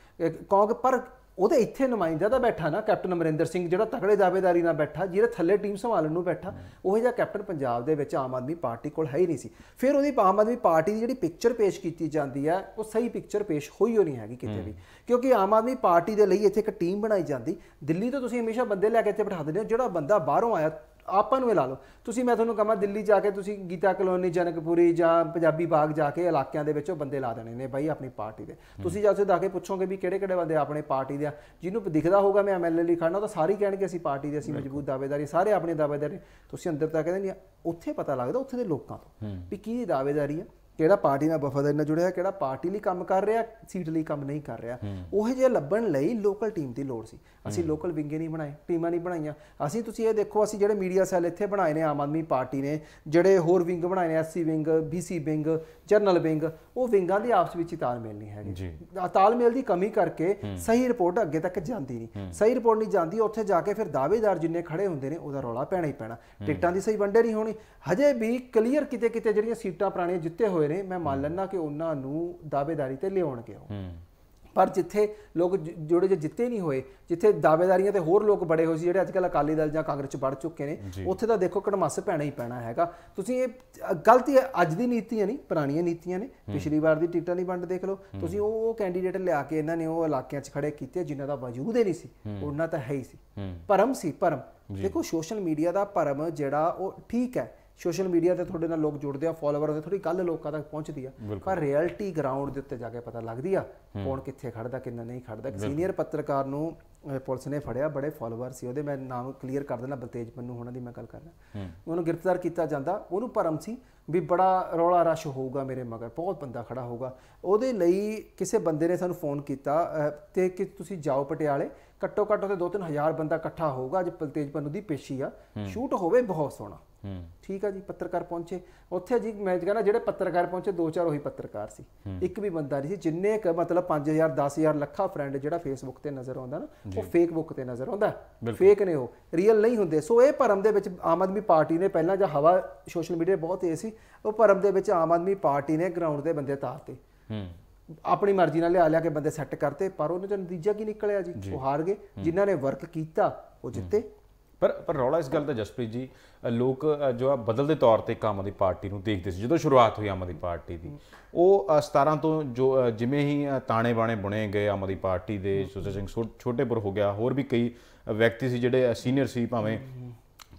Speaker 2: ਕਾਂਗ ਪਰ ਉਹਦੇ ਇੱਥੇ ਨੁਮਾਇੰਦਾ ਦਾ ਬੈਠਾ ਨਾ ਕੈਪਟਨ ਅਮਰਿੰਦਰ ਸਿੰਘ ਜਿਹੜਾ ਤਕੜੇ ਦਾਵੇਦਾਰੀ ਨਾਲ ਬੈਠਾ ਜਿਹੜਾ ਥੱਲੇ ਟੀਮ ਸੰਭਾਲਣ ਨੂੰ ਬੈਠਾ ਉਹ ਜਿਹੜਾ ਕੈਪਟਨ ਪੰਜਾਬ ਦੇ ਵਿੱਚ ਆਮ ਆਦਮੀ ਪਾਰਟੀ ਕੋਲ ਹੈ ਹੀ ਨਹੀਂ ਸੀ ਫਿਰ ਉਹਦੀ ਆਮ ਆਦਮੀ ਪਾਰਟੀ ਦੀ ਜਿਹੜੀ ਪਿਕਚਰ ਪੇਸ਼ ਕੀਤੀ ਜਾਂਦੀ ਹੈ ਉਹ ਸਹੀ ਪਿਕਚਰ ਪੇਸ਼ ਹੋਈ ਹੋ ਨਹੀਂ ਹੈਗੀ ਕਿਤੇ ਵੀ ਕਿਉਂਕਿ ਆਮ ਆਦਮੀ ਪਾਰਟੀ ਦੇ ਲਈ ਇੱਥੇ ਇੱਕ ਟੀਮ ਬਣਾਈ ਜਾਂਦੀ ਦਿੱਲੀ ਤੋਂ ਤੁਸੀਂ ਹਮੇਸ਼ਾ ਬੰਦੇ ਲੈ ਕੇ ਇੱਥੇ ਬਿਠਾ ਦਿੰਦੇ ਹੋ ਜਿਹੜਾ ਬੰਦਾ ਬਾਹਰੋਂ ਆਇਆ ਆਪਾਂ ਨੂੰ ਲਾ ਲਓ ਤੁਸੀਂ ਮੈਂ ਤੁਹਾਨੂੰ ਕਹਾਂ ਦਿੱਲੀ ਜਾ ਕੇ ਤੁਸੀਂ ਗੀਤਾ ਕਲੋਨੀ ਜਨਕਪੁਰੀ ਜਾਂ ਪੰਜਾਬੀ ਬਾਗ ਜਾ ਕੇ ਇਲਾਕਿਆਂ ਦੇ ਵਿੱਚੋਂ ਬੰਦੇ ਲਾ ਦੇਣੇ ਨੇ ਬਾਈ ਆਪਣੀ ਪਾਰਟੀ ਦੇ ਤੁਸੀਂ ਜਾ ਉਸੇ ਦਾ ਕੇ ਪੁੱਛੋਗੇ ਵੀ ਕਿਹੜੇ ਕਿਹੜੇ ਬੰਦੇ ਆਪਣੇ ਪਾਰਟੀ ਦੇ ਆ ਜਿਹਨੂੰ ਦਿਖਦਾ ਹੋਊਗਾ ਮੈਂ ਐਮਐਲਏ ਲਈ ਖੜਨਾ ਤਾਂ ਸਾਰੇ ਕਹਿਣਗੇ ਅਸੀਂ ਪਾਰਟੀ ਦੇ ਅਸੀਂ ਮਜ਼ਬੂਤ ਦਾਅਵੇਦਾਰੀ ਸਾਰੇ ਆਪਣੇ ਦਾਅਵੇਦਾਰੀ ਤੁਸੀਂ ਅੰਦਰ ਤੱਕ ਕਹਿੰਦੇ ਨਹੀਂ ਉੱਥੇ ਪਤਾ ਲੱਗਦਾ ਉੱਥੇ ਦੇ ਲੋਕਾਂ ਤੋਂ ਵੀ ਕੀ ਦਾਅਵੇਦਾਰੀ ਆ ਕਿਹੜਾ ਪਾਰਟੀ ਨਾਲ ਵਫਾਦਾਰੀ ਨਾਲ ਜੁੜਿਆ ਕਿਹੜਾ ਪਾਰਟੀ ਲਈ ਕੰਮ ਕਰ ਰਿਹਾ ਸੀਟ ਲਈ ਕੰਮ ਨਹੀਂ ਕਰ ਰਿਹਾ ਉਹ ਜੇ ਲੱਭਣ ਲਈ ਲੋਕਲ ਟੀਮ ਦੀ ਲੋੜ ਸੀ ਅਸੀਂ ਲੋਕਲ ਵਿੰਗੇ ਨਹੀਂ ਬਣਾਏ ਟੀਮਾਂ ਨਹੀਂ ਬਣਾਈਆਂ ਅਸੀਂ ਤੁਸੀਂ ਇਹ ਦੇਖੋ ਅਸੀਂ ਜਿਹੜੇ ਮੀਡੀਆ ਸੈੱਲ ਇੱਥੇ ਬਣਾਏ ਨੇ ਆਮ ਆਦਮੀ ਪਾਰਟੀ ਨੇ ਜਿਹੜੇ ਹੋਰ ਵਿੰਗ ਬਣਾਏ ਨੇ SC wing BC wing general wing ਉਹ ਵਿੰਗਾਂ ਦੇ ਆਪਸ ਵਿੱਚ ਤਾਲਮੇਲ ਨਹੀਂ ਹੈਗੇ ਤਾਲਮੇਲ ਦੀ ਕਮੀ ਕਰਕੇ ਸਹੀ ਰਿਪੋਰਟ ਅੱਗੇ ਤੱਕ ਜਾਂਦੀ ਨਹੀਂ ਸਹੀ ਰਿਪੋਰਟ ਨਹੀਂ ਜਾਂਦੀ ਉੱਥੇ ਜਾ ਕੇ ਫਿਰ ਦਾਅਵੇਦਾਰ ਜਿੰਨੇ ਖੜੇ ਹੁੰਦੇ ਨੇ ਉਹਦਾ ਰੌਲਾ ਪੈਣਾ ਹੀ ਪੈਣਾ ਟਿਕਟਾਂ ਦੀ ਸਹੀ ਵੰਡੇ ਨਹੀਂ ਹੋਣੀ ਹਜੇ ਵੀ ਕਲੀਅਰ ਕਿਤੇ ਕਿਤੇ ਜਿਹੜੀਆਂ ਸੀਟਾਂ ਪੁਰਾਣੀਆਂ ਜਿੱਤੇ ਹੋਏ ਹੋਏ ਨੇ ਮੈਂ ਮੰਨ ਲੈਣਾ ਕਿ ਉਹਨਾਂ ਨੂੰ ਦਾਅਵੇਦਾਰੀ ਤੇ ਲਿਆਉਣਗੇ ਹੂੰ ਪਰ ਜਿੱਥੇ ਲੋਕ ਜੁੜੇ ਜੇ ਜਿੱਤੇ ਨਹੀਂ ਹੋਏ ਜਿੱਥੇ ਦਾਅਵੇਦਾਰੀਆਂ ਤੇ ਹੋਰ ਲੋਕ ਬੜੇ ਹੋਏ ਸੀ ਜਿਹੜੇ ਅੱਜਕੱਲ ਅਕਾਲੀ ਦਲ ਜਾਂ ਕਾਂਗਰਸ ਚ ਵੜ ਚੁੱਕੇ ਨੇ ਉੱਥੇ ਤਾਂ ਦੇਖੋ ਕੜਮਾਸ ਪੈਣਾ ਹੀ ਪੈਣਾ ਹੈਗਾ ਤੁਸੀਂ ਇਹ ਗਲਤੀ ਅੱਜ ਦੀ ਨੀਤੀਆਂ ਨਹੀਂ ਪੁਰਾਣੀਆਂ ਨੀਤੀਆਂ ਨੇ ਪਿਛਲੀ ਵਾਰ ਦੀ ਟਿਕਟਾਂ ਦੀ ਵੰਡ ਦੇਖ ਲਓ ਤੁਸੀਂ ਉਹ ਕੈਂਡੀਡੇਟ ਲਿਆ ਕੇ ਇਹਨਾਂ ਨੇ ਉਹ ਇਲਾਕਿਆਂ 'ਚ ਖੜੇ ਕੀਤੇ ਜਿਨ੍ਹਾਂ ਦਾ ਵਜੂਦ ਹੀ ਨਹੀਂ ਸੀ ਉਹਨਾਂ ਤਾਂ ਹੈ ਹੀ ਸੀ ਪਰਮ ਸੀ ਪਰਮ ਦੇਖੋ ਸੋਸ਼ਲ ਮੀਡੀਆ ਦਾ ਪਰਮ ਜਿਹੜਾ ਉਹ ਠੀਕ ਹੈ ਸੋਸ਼ਲ ਮੀਡੀਆ ਤੇ ਤੁਹਾਡੇ ਨਾਲ ਲੋਕ ਜੁੜਦੇ ਆ ਫਾਲੋਅਰ ਤੇ ਥੋੜੀ ਗੱਲ ਲੋਕਾਂ ਤੱਕ ਪਹੁੰਚਦੀ ਆ ਪਰ ਰਿਐਲਿਟੀ ਗਰਾਊਂਡ ਦੇ ਉੱਤੇ ਜਾ ਕੇ ਪਤਾ ਲੱਗਦੀ ਆ ਕੌਣ ਕਿੱਥੇ ਖੜਦਾ ਕਿੰਨਾ ਨਹੀਂ ਖੜਦਾ ਇੱਕ ਸੀਨੀਅਰ ਪੱਤਰਕਾਰ ਨੂੰ ਪੁਲਿਸ ਨੇ ਫੜਿਆ ਬੜੇ ਫਾਲੋਅਰ ਸੀ ਉਹਦੇ ਮੈਂ ਨਾਮ ਕਲੀਅਰ ਕਰ ਦਿੰਦਾ ਬਲਤੇਜ ਪੰਨੂ ਉਹਨਾਂ ਦੀ ਮੈਂ ਗੱਲ ਕਰਨਾ ਉਹਨੂੰ ਗ੍ਰਿਫਤਾਰ ਕੀਤਾ ਜਾਂਦਾ ਉਹਨੂੰ ਭਰਮ ਸੀ ਵੀ ਬੜਾ ਰੌਲਾ ਰਸ਼ ਹੋਊਗਾ ਮੇਰੇ ਮਗਰ ਬਹੁਤ ਬੰਦਾ ਖੜਾ ਹੋਊਗਾ ਉਹਦੇ ਲਈ ਕਿਸੇ ਬੰਦੇ ਨੇ ਸਾਨੂੰ ਫੋਨ ਕੀਤਾ ਤੇ ਕਿ ਤੁਸੀਂ ਜਾਓ ਪਟਿਆਲੇ ਘੱਟੋ ਘੱਟ ਉਹਦੇ 2-3000 ਬੰਦਾ ਇਕੱਠਾ ਹੋਊਗਾ ਅੱਜ ਬਲਤੇਜ ਪੰਨੂ ਦੀ ਪੇਸ਼ੀ ਆ ਸ਼ੂਟ ਹੋਵੇ ਬਹੁਤ ਸੋਹਣਾ ਠੀਕ ਆ ਜੀ ਪੱਤਰਕਾਰ ਪਹੁੰਚੇ ਉੱਥੇ ਜੀ ਮੈਂ ਕਹਿੰਦਾ ਜਿਹੜੇ ਪੱਤਰਕਾਰ ਪਹੁੰਚੇ ਦੋ ਚਾਰ ਉਹੀ ਪੱਤਰਕਾਰ ਸੀ ਇੱਕ ਵੀ ਬੰਦਾ ਨਹੀਂ ਸੀ ਜਿੰਨੇ ਕ ਮਤਲਬ 5000 10000 ਲੱਖਾਂ ਫਰੈਂਡ ਜਿਹੜਾ ਫੇਸਬੁੱਕ ਤੇ ਨਜ਼ਰ ਆਉਂਦਾ ਨਾ ਉਹ ਫੇਕ ਬੁੱਕ ਤੇ ਨਜ਼ਰ ਆਉਂਦਾ ਫੇਕ ਨੇ ਉਹ ਰੀਅਲ ਨਹੀਂ ਹੁੰਦੇ ਸੋ ਇਹ ਭਰਮ ਦੇ ਵਿੱਚ ਆਮ ਆਦਮੀ ਪਾਰਟੀ ਨੇ ਪਹਿਲਾਂ ਜਾਂ ਹਵਾ ਸੋਸ਼ਲ ਮੀਡੀਆ ਬਹੁਤ ਤੇਜ਼ ਸੀ ਉਹ ਭਰਮ ਦੇ ਵਿੱਚ ਆਮ ਆਦਮੀ ਪਾਰਟੀ ਨੇ ਗਰਾਊਂਡ ਦੇ ਬੰਦੇ ਤਾਰਤੇ ਆਪਣੀ ਮਰਜ਼ੀ ਨਾਲ ਲਿਆ ਲਿਆ ਕੇ ਬੰਦੇ ਸੈੱਟ ਕਰਤੇ ਪਰ ਉਹਨਾਂ ਦਾ ਨਤੀਜਾ ਕੀ ਨਿਕਲਿਆ ਜੀ ਉਹ ਹਾਰ ਗਏ
Speaker 1: ਜਿਨ੍ਹਾਂ ਨੇ ਵਰਕ ਕੀਤਾ ਉਹ ਜਿੱਤੇ ਪਰ ਪਰ ਰੌਲਾ ਇਸ ਗੱਲ ਦਾ ਜਸਪ੍ਰੀਤ ਜੀ ਲੋਕ ਜੋ ਆ ਬਦਲਦੇ ਤੌਰ ਤੇ ਕੰਮ ਆਮ ਪਾਰਟੀ ਨੂੰ ਦੇਖਦੇ ਸੀ ਜਦੋਂ ਸ਼ੁਰੂਆਤ ਹੋਈ ਆਮ ਪਾਰਟੀ ਦੀ ਉਹ 17 ਤੋਂ ਜੋ ਜਿਵੇਂ ਹੀ ਤਾਣੇ ਬਾਣੇ ਬੁਣੇ ਗਏ ਆਮ ਪਾਰਟੀ ਦੇ ਸੁਸ਼ੇ ਸਿੰਘ ਛੋਟੇਪੁਰ ਹੋ ਗਿਆ ਹੋਰ ਵੀ ਕਈ ਵਿਅਕਤੀ ਸੀ ਜਿਹੜੇ ਸੀਨੀਅਰ ਸੀ ਭਾਵੇਂ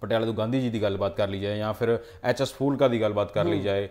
Speaker 1: ਪਟਿਆਲੇ ਤੋਂ ਗਾਂਧੀ ਜੀ ਦੀ ਗੱਲਬਾਤ ਕਰ ਲਈ ਜਾਏ ਜਾਂ ਫਿਰ ਐਚ ਐਸ ਫੂਲਕਾ ਦੀ ਗੱਲਬਾਤ ਕਰ ਲਈ ਜਾਏ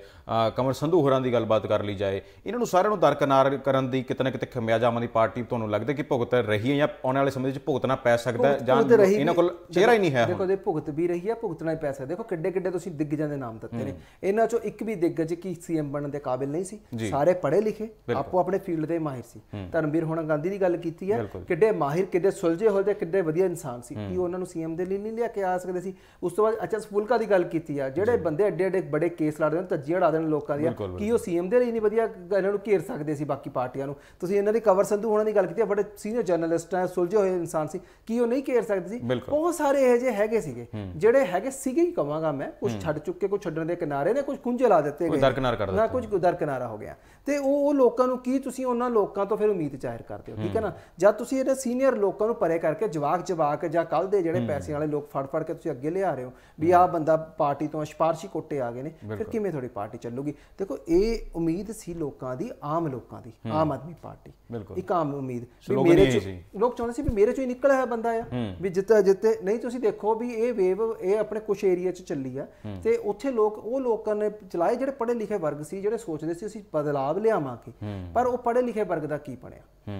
Speaker 1: ਕਮਰ ਸੰਧੂ ਹੋਰਾਂ ਦੀ ਗੱਲਬਾਤ ਕਰ ਲਈ ਜਾਏ ਇਹਨਾਂ ਨੂੰ ਸਾਰਿਆਂ ਨੂੰ ਦਰਕਨਾਰ ਕਰਨ ਦੀ ਕਿਤਨੇ ਕਿਤੇ ਖਮਿਆਜਾ ਦੀ ਪਾਰਟੀ ਤੁਹਾਨੂੰ ਲੱਗਦਾ ਕਿ ਭੁਗਤ ਰਹੀ ਹੈ ਜਾਂ ਆਉਣ ਵਾਲੇ ਸਮੇਂ ਵਿੱਚ ਭੁਗਤਣਾ ਪੈ ਸਕਦਾ ਹੈ ਜਾਂ ਇਹਨਾਂ ਕੋਲ ਚਿਹਰਾ ਹੀ ਨਹੀਂ ਹੈ ਦੇਖੋ
Speaker 2: ਦੇ ਭੁਗਤ ਵੀ ਰਹੀ ਹੈ ਭੁਗਤਣਾ ਹੀ ਪੈ ਸਕਦਾ ਦੇਖੋ ਕਿੱਡੇ ਕਿੱਡੇ ਤੁਸੀਂ ਦਿੱਗਜਾਂ ਦੇ ਨਾਮ ਦਿੱਤੇ ਨੇ ਇਹਨਾਂ ਚੋਂ ਇੱਕ ਵੀ ਦਿੱਗਜ ਕਿ ਸੀਐਮ ਬਣਨ ਦੇ ਕਾਬਿਲ ਨਹੀਂ ਸੀ ਸਾਰੇ ਪੜ੍ਹੇ ਲਿਖੇ ਆਪੋ ਆਪਣੇ ਫੀਲਡ ਦੇ ਮਾਹਿਰ ਸੀ ਧਰਮਵੀਰ ਹੁਣ ਗਾਂਧੀ ਦੀ ਗੱਲ ਕੀਤੀ ਹੈ ਕਿੱਡੇ ਮਾਹਿਰ ਕਿੱਡੇ ਸੁਲਝੇ ਹੋਏ ਤੇ ਕਿੱਡੇ ਵਧੀਆ ਇਨਸਾਨ ਸੀ ਕੀ ਉਹਨਾਂ ਨੂੰ ਸੀਐਮ ਦੇ ਲਈ ਨਹੀਂ ਲਿਆ ਕੇ ਆ ਸਕਦੇ ਸੀ ਉਸ ਤੋਂ ਬਾਅਦ ਅਚਨ ਫੁਲਕਾ ਦੀ ਗੱਲ ਕੀਤੀ ਆ ਜਿਹੜੇ ਬੰਦੇ ਅੱਡੇ ਅੱਡੇ ਬੜੇ ਕੇਸ ਲੜਦੇ ਨੇ ਤੱਜੀਆਂ ੜਾ ਦੇਣ ਲੋਕਾਂ ਦੀ ਕੀ ਉਹ ਸੀਐਮ ਦੇ ਲਈ ਨਹੀਂ ਵਧੀਆ ਇਹਨਾਂ ਨੂੰ ਘੇਰ ਸਕਦੇ ਸੀ ਬਾਕੀ ਪਾਰਟੀਆਂ ਨੂੰ ਤੁਸੀਂ ਇਹਨਾਂ ਦੀ ਕਵਰ ਸੰਧੂ ਹੋਣਾਂ ਦੀ ਗੱਲ ਕੀਤੀ ਆ ਬੜੇ ਸੀਨੀਅਰ ਜਰਨਲਿਸਟ ਆ ਸੁਲਝੇ ਹੋਏ ਇਨਸਾਨ ਸੀ ਕੀ ਉਹ ਨਹੀਂ ਘੇਰ ਸਕਦੇ ਸੀ ਬਹੁਤ ਸਾਰੇ ਇਹੋ ਜਿਹੇ ਹੈਗੇ ਸੀਗੇ ਜਿਹੜੇ ਹੈਗੇ ਸੀਗੇ ਹੀ ਕਵਾਂਗਾ ਮੈਂ ਕੁਝ ਛੱਡ ਚੁੱਕੇ ਕੁਝ ਛੱਡਣ ਦੇ ਕਿਨਾਰੇ ਨੇ ਕੁਝ ਕੁੰਝੇ ਲਾ ਦਿੱਤੇ ਗਏ ਦਰਕਨਾਰ ਕਰ ਦਿੱਤੇ ਨਾ ਕੁਝ ਦਰਕਨਾਰਾ ਹੋ ਗਿਆ ਤੇ ਉਹ ਉਹ ਲੋਕਾਂ ਨੂੰ ਕੀ ਤੁਸੀਂ ਉਹਨਾਂ ਲੋਕਾਂ ਤੋਂ ਫਿਰ ਉਮੀਦ ਜ਼ਾਹਿਰ ਕਰਦੇ ਹੋ ਠੀਕ ਹੈ ਨਾ ਜਦ ਤੁਸੀਂ ਇਹਦੇ ਸੀਨੀਅਰ ਲੋਕਾਂ ਨੂੰ ਪਰੇ ਕਰਕੇ ਜਵਾਕ ਜਵਾਕ ਜਾਂ ਕੱਲ ਦੇ ਜਿਹੜੇ ਪੈਸੇ ਵਾਲੇ ਲੋਕ ਫੜ ਫੜ ਕੇ ਤੁਸੀਂ ਅੱਗੇ ਅੱਗੇ ਲਿਆ ਰਹੇ ਹੋ ਵੀ ਆਹ ਬੰਦਾ ਪਾਰਟੀ ਤੋਂ ਸਿਫਾਰਸ਼ੀ ਕੋਟੇ ਆ ਗਏ ਨੇ ਫਿਰ ਕਿਵੇਂ ਤੁਹਾਡੀ ਪਾਰਟੀ ਚੱਲੂਗੀ ਦੇਖੋ ਇਹ ਉਮੀਦ ਸੀ ਲੋਕਾਂ ਦੀ ਆਮ ਲੋਕਾਂ ਦੀ ਆਮ ਆਦਮੀ ਪਾਰਟੀ ਇੱਕ ਆਮ ਉਮੀਦ ਵੀ ਮੇਰੇ ਚ ਲੋਕ ਚਾਹੁੰਦੇ ਸੀ ਵੀ ਮੇਰੇ ਚੋਂ ਹੀ ਨਿਕਲਿਆ ਹੋਇਆ ਬੰਦਾ ਆ ਵੀ ਜਿੱਤੇ ਜਿੱਤੇ ਨਹੀਂ ਤੁਸੀਂ ਦੇਖੋ ਵੀ ਇਹ ਵੇਵ ਇਹ ਆਪਣੇ ਕੁਝ ਏਰੀਆ ਚ ਚੱਲੀ ਆ ਤੇ ਉੱਥੇ ਲੋਕ ਉਹ ਲੋਕਾਂ ਨੇ ਚਲਾਏ ਜਿਹੜੇ ਪੜ੍ਹੇ ਲਿਖੇ ਵਰਗ ਸੀ ਜਿਹੜੇ ਸੋਚਦੇ ਸੀ ਅਸੀਂ ਬਦਲਾਅ ਲਿਆਵਾਂਗੇ ਪਰ ਉਹ ਪੜ੍ਹੇ ਲਿਖੇ ਵਰਗ ਦਾ ਕੀ ਬਣਿਆ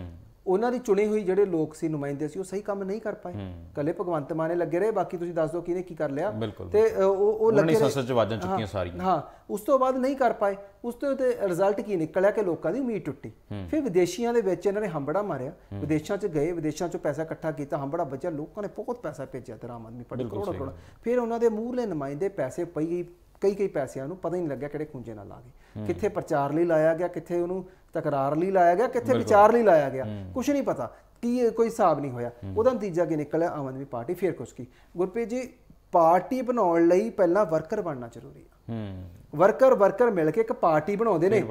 Speaker 2: ਉਹਨਾਂ ਦੀ ਚੁਣੀ ਹੋਈ ਜਿਹੜੇ ਲੋਕ ਸੀ ਨੁਮਾਇੰਦੇ ਸੀ ਉਹ ਸਹੀ ਕੰਮ ਨਹੀਂ ਕਰ ਪਾਏ ਕੱਲੇ ਭਗਵੰਤ ਮਾਨ ਨੇ ਲੱਗੇ ਰਹੇ ਬਾਕੀ ਤੁਸੀਂ ਦੱਸ ਦਿਓ ਕਿਹਨੇ ਕੀ ਕਰ ਲਿਆ ਤੇ ਉਹ ਉਹ ਲੱਗੇ ਰਹੇ ਸੰਸਦ ਚ ਵਾਜਾਂ ਚੁੱਕੀਆਂ ਸਾਰੀਆਂ ਹਾਂ ਉਸ ਤੋਂ ਬਾਅਦ ਨਹੀਂ ਕਰ ਪਾਏ ਉਸ ਤੋਂ ਤੇ ਰਿਜ਼ਲਟ ਕੀ ਨਿਕਲਿਆ ਕਿ ਲੋਕਾਂ ਦੀ ਉਮੀਦ ਟੁੱਟੀ ਫਿਰ ਵਿਦੇਸ਼ੀਆਂ ਦੇ ਵਿੱਚ ਇਹਨਾਂ ਨੇ ਹੰਬੜਾ ਮਾਰਿਆ ਵਿਦੇਸ਼ਾਂ 'ਚ ਗਏ ਵਿਦੇਸ਼ਾਂ 'ਚੋਂ ਪੈਸਾ ਇਕੱਠਾ ਕੀਤਾ ਹੰਬੜਾ ਬਚਿਆ ਲੋਕਾਂ ਨੇ ਬਹੁਤ ਪੈਸਾ ਭੇਜਿਆ ਤੇ ਆਮ ਆਦਮੀ ਪਾਰਟੀ ਕਰੋੜਾ ਕਰੋੜਾ ਫਿਰ ਉਹਨਾਂ ਦੇ ਮੂਹਰਲੇ ਨੁਮਾਇੰਦੇ ਪੈਸੇ ਪਈ ਗਈ ਕਈ ਕਈ ਪੈਸਿਆਂ ਨੂੰ ਪਤਾ ਹੀ ਨਹੀਂ ਲੱਗਿਆ ਕਿਹੜੇ ਖੁੰਝੇ ਨਾਲ ਲਾ ਗਏ ਕਿੱਥੇ ਪ੍ਰਚਾਰ ਲਈ ਲਾਇਆ ਗਿਆ ਕਿੱਥੇ ਉਹਨੂੰ ਤਕਰਾਰ ਲਈ ਲਾਇਆ ਗਿਆ ਕਿੱਥੇ ਵਿਚਾਰ ਲਈ ਲਾਇਆ ਗਿਆ ਕੁਝ ਨਹੀਂ ਪਤਾ ਕੀ ਕੋਈ ਹਿਸਾਬ ਨਹੀਂ ਹੋਇਆ ਉਹਦਾ ਨਤੀਜਾ ਕੀ ਨਿਕਲਿਆ ਆਮ ਆਦਮੀ ਪਾਰਟੀ ਫੇਰ ਕੁਝ ਕੀ ਗੁਰਪ੍ਰੀਤ ਜੀ ਪਾਰਟੀ ਬਣਾਉਣ ਲਈ ਪਹਿਲਾਂ ਵਰਕਰ ਬਣਨਾ ਜ਼ਰੂਰੀ ਹੈ ਹੂੰ ਵਰਕਰ ਵਰਕਰ ਮਿਲ ਕੇ ਇੱਕ ਪਾਰਟੀ ਬਣਾਉਂਦੇ ਨੇ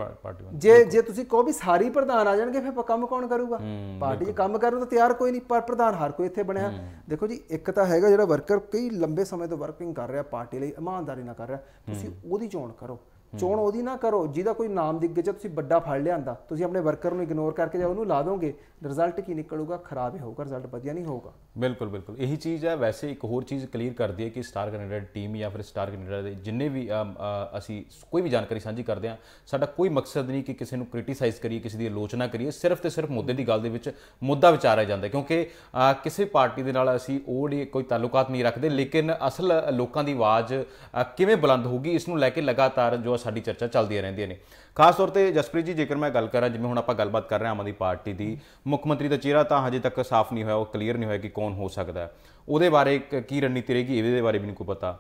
Speaker 2: ਜੇ ਜੇ ਤੁਸੀਂ ਕਹੋ ਵੀ ਸਾਰੀ ਪ੍ਰਧਾਨ ਆ ਜਾਣਗੇ ਫਿਰ ਕੰਮ ਕੌਣ ਕਰੂਗਾ ਪਾਰਟੀ ਜੇ ਕੰਮ ਕਰੂ ਤਾਂ ਤਿਆਰ ਕੋਈ ਨਹੀਂ ਪਰ ਪ੍ਰਧਾਨ ਹਰ ਕੋਈ ਇੱਥੇ ਬਣਿਆ ਦੇਖੋ ਜੀ ਇੱਕ ਤਾਂ ਹੈਗਾ ਜਿਹੜਾ ਵਰਕਰ ਕਈ ਲੰਬੇ ਸਮੇਂ ਤੋਂ ਵਰਕਿੰਗ ਕਰ ਰਿਹਾ ਪਾਰਟੀ ਲਈ ਇਮਾਨਦਾਰੀ ਨਾਲ ਕਰ ਰਿਹਾ ਤੁਸੀਂ ਉਹਦੀ ਚੋਣ ਕਰੋ ਚੋਣ ਉਹਦੀ ਨਾ ਕਰੋ ਜਿਹਦਾ ਕੋਈ ਨਾਮ ਦਿੱਗਜ ਤੁਸੀਂ ਵੱਡਾ ਫੜ ਲਿਆਂਦਾ ਤੁਸੀਂ ਆਪਣੇ ਵਰਕਰ ਨੂੰ ਇਗਨੋਰ ਕਰਕੇ ਜਾਂ ਉਹਨੂੰ ਲਾ ਦੋਗੇ ਰਿਜ਼ਲਟ ਕੀ ਨਿਕਲੂਗਾ ਖਰਾਬ ਹੀ ਹੋਊਗਾ ਰਿਜ਼ਲਟ ਵਧੀਆ
Speaker 1: ਨਹੀਂ ਹੋਊਗਾ ਬਿਲਕੁਲ ਬਿਲਕੁਲ ਇਹੀ ਚੀਜ਼ ਹੈ ਵੈਸੇ ਇੱਕ ਹੋਰ ਚੀਜ਼ ਕਲੀਅਰ ਕਰਦੀ ਹੈ ਕਿ ਸਟਾਰ ਕੈਨੇਡਾ ਟੀਮ ਜਾਂ ਫਿਰ ਸਟਾਰ ਕੈਨੇਡਾ ਦੇ ਜਿੰਨੇ ਵੀ ਅਸੀਂ ਕੋਈ ਵੀ ਜਾਣਕਾਰੀ ਸਾਂਝੀ ਕਰਦੇ ਹਾਂ ਸਾਡਾ ਕੋਈ ਮਕਸਦ ਨਹੀਂ ਕਿ ਕਿਸੇ ਨੂੰ ਕ੍ਰਿਟਿਸਾਈਜ਼ ਕਰੀਏ ਕਿਸੇ ਦੀ ਆਲੋਚਨਾ ਕਰੀਏ ਸਿਰਫ ਤੇ ਸਿਰਫ ਮੁੱਦੇ ਦੀ ਗੱਲ ਦੇ ਵਿੱਚ ਮੁੱਦਾ ਵਿਚਾਰਿਆ ਜਾਂਦਾ ਕਿਉਂਕਿ ਕਿਸੇ ਪਾਰਟੀ ਦੇ ਨਾਲ ਅਸੀਂ ਉਹ ਕੋਈ ਤਾਲੁਕਾਤ ਨਹੀਂ ਰੱਖਦੇ ਲੇਕਿਨ ਅਸਲ ਲੋਕਾਂ ਦੀ ਆਵਾਜ਼ ਕਿਵੇਂ ਬੁਲੰਦ ਹੋਊਗੀ ਇਸ ਨੂੰ ਲੈ ਕੇ ਲਗਾਤਾਰ ਜੋ ਸਾਡੀ ਚਰਚਾ ਚੱਲਦੀਆਂ ਰਹਿੰਦੀਆਂ ਨੇ ਖਾਸ ਤੌਰ ਤੇ ਜਸਪ੍ਰੀਤ ਜੀ ਜੇਕਰ ਮੈਂ ਗੱਲ ਕਰਾਂ ਜਿਵੇਂ ਹੁਣ ਆਪਾਂ ਗੱਲਬਾਤ ਕਰ ਰਹੇ ਹਾਂ ਆਮ ਆਦਮੀ ਪਾਰਟੀ ਦੀ ਮੁੱਖ ਮੰਤਰੀ ਦਾ ਚਿਹਰਾ ਤਾਂ ਹਜੇ ਤੱਕ ਸਾਫ਼ ਨਹੀਂ ਹੋਇਆ ਉਹ ਕਲੀਅਰ ਨਹੀਂ ਹੋਇਆ ਕਿ ਕੌਣ ਹੋ ਸਕਦਾ ਉਹਦੇ ਬਾਰੇ ਕੀ ਰਣਨੀਤੀ ਰਹੇਗੀ ਇਹਦੇ ਬਾਰੇ ਵੀ ਨਹੀਂ ਕੋਈ ਪਤਾ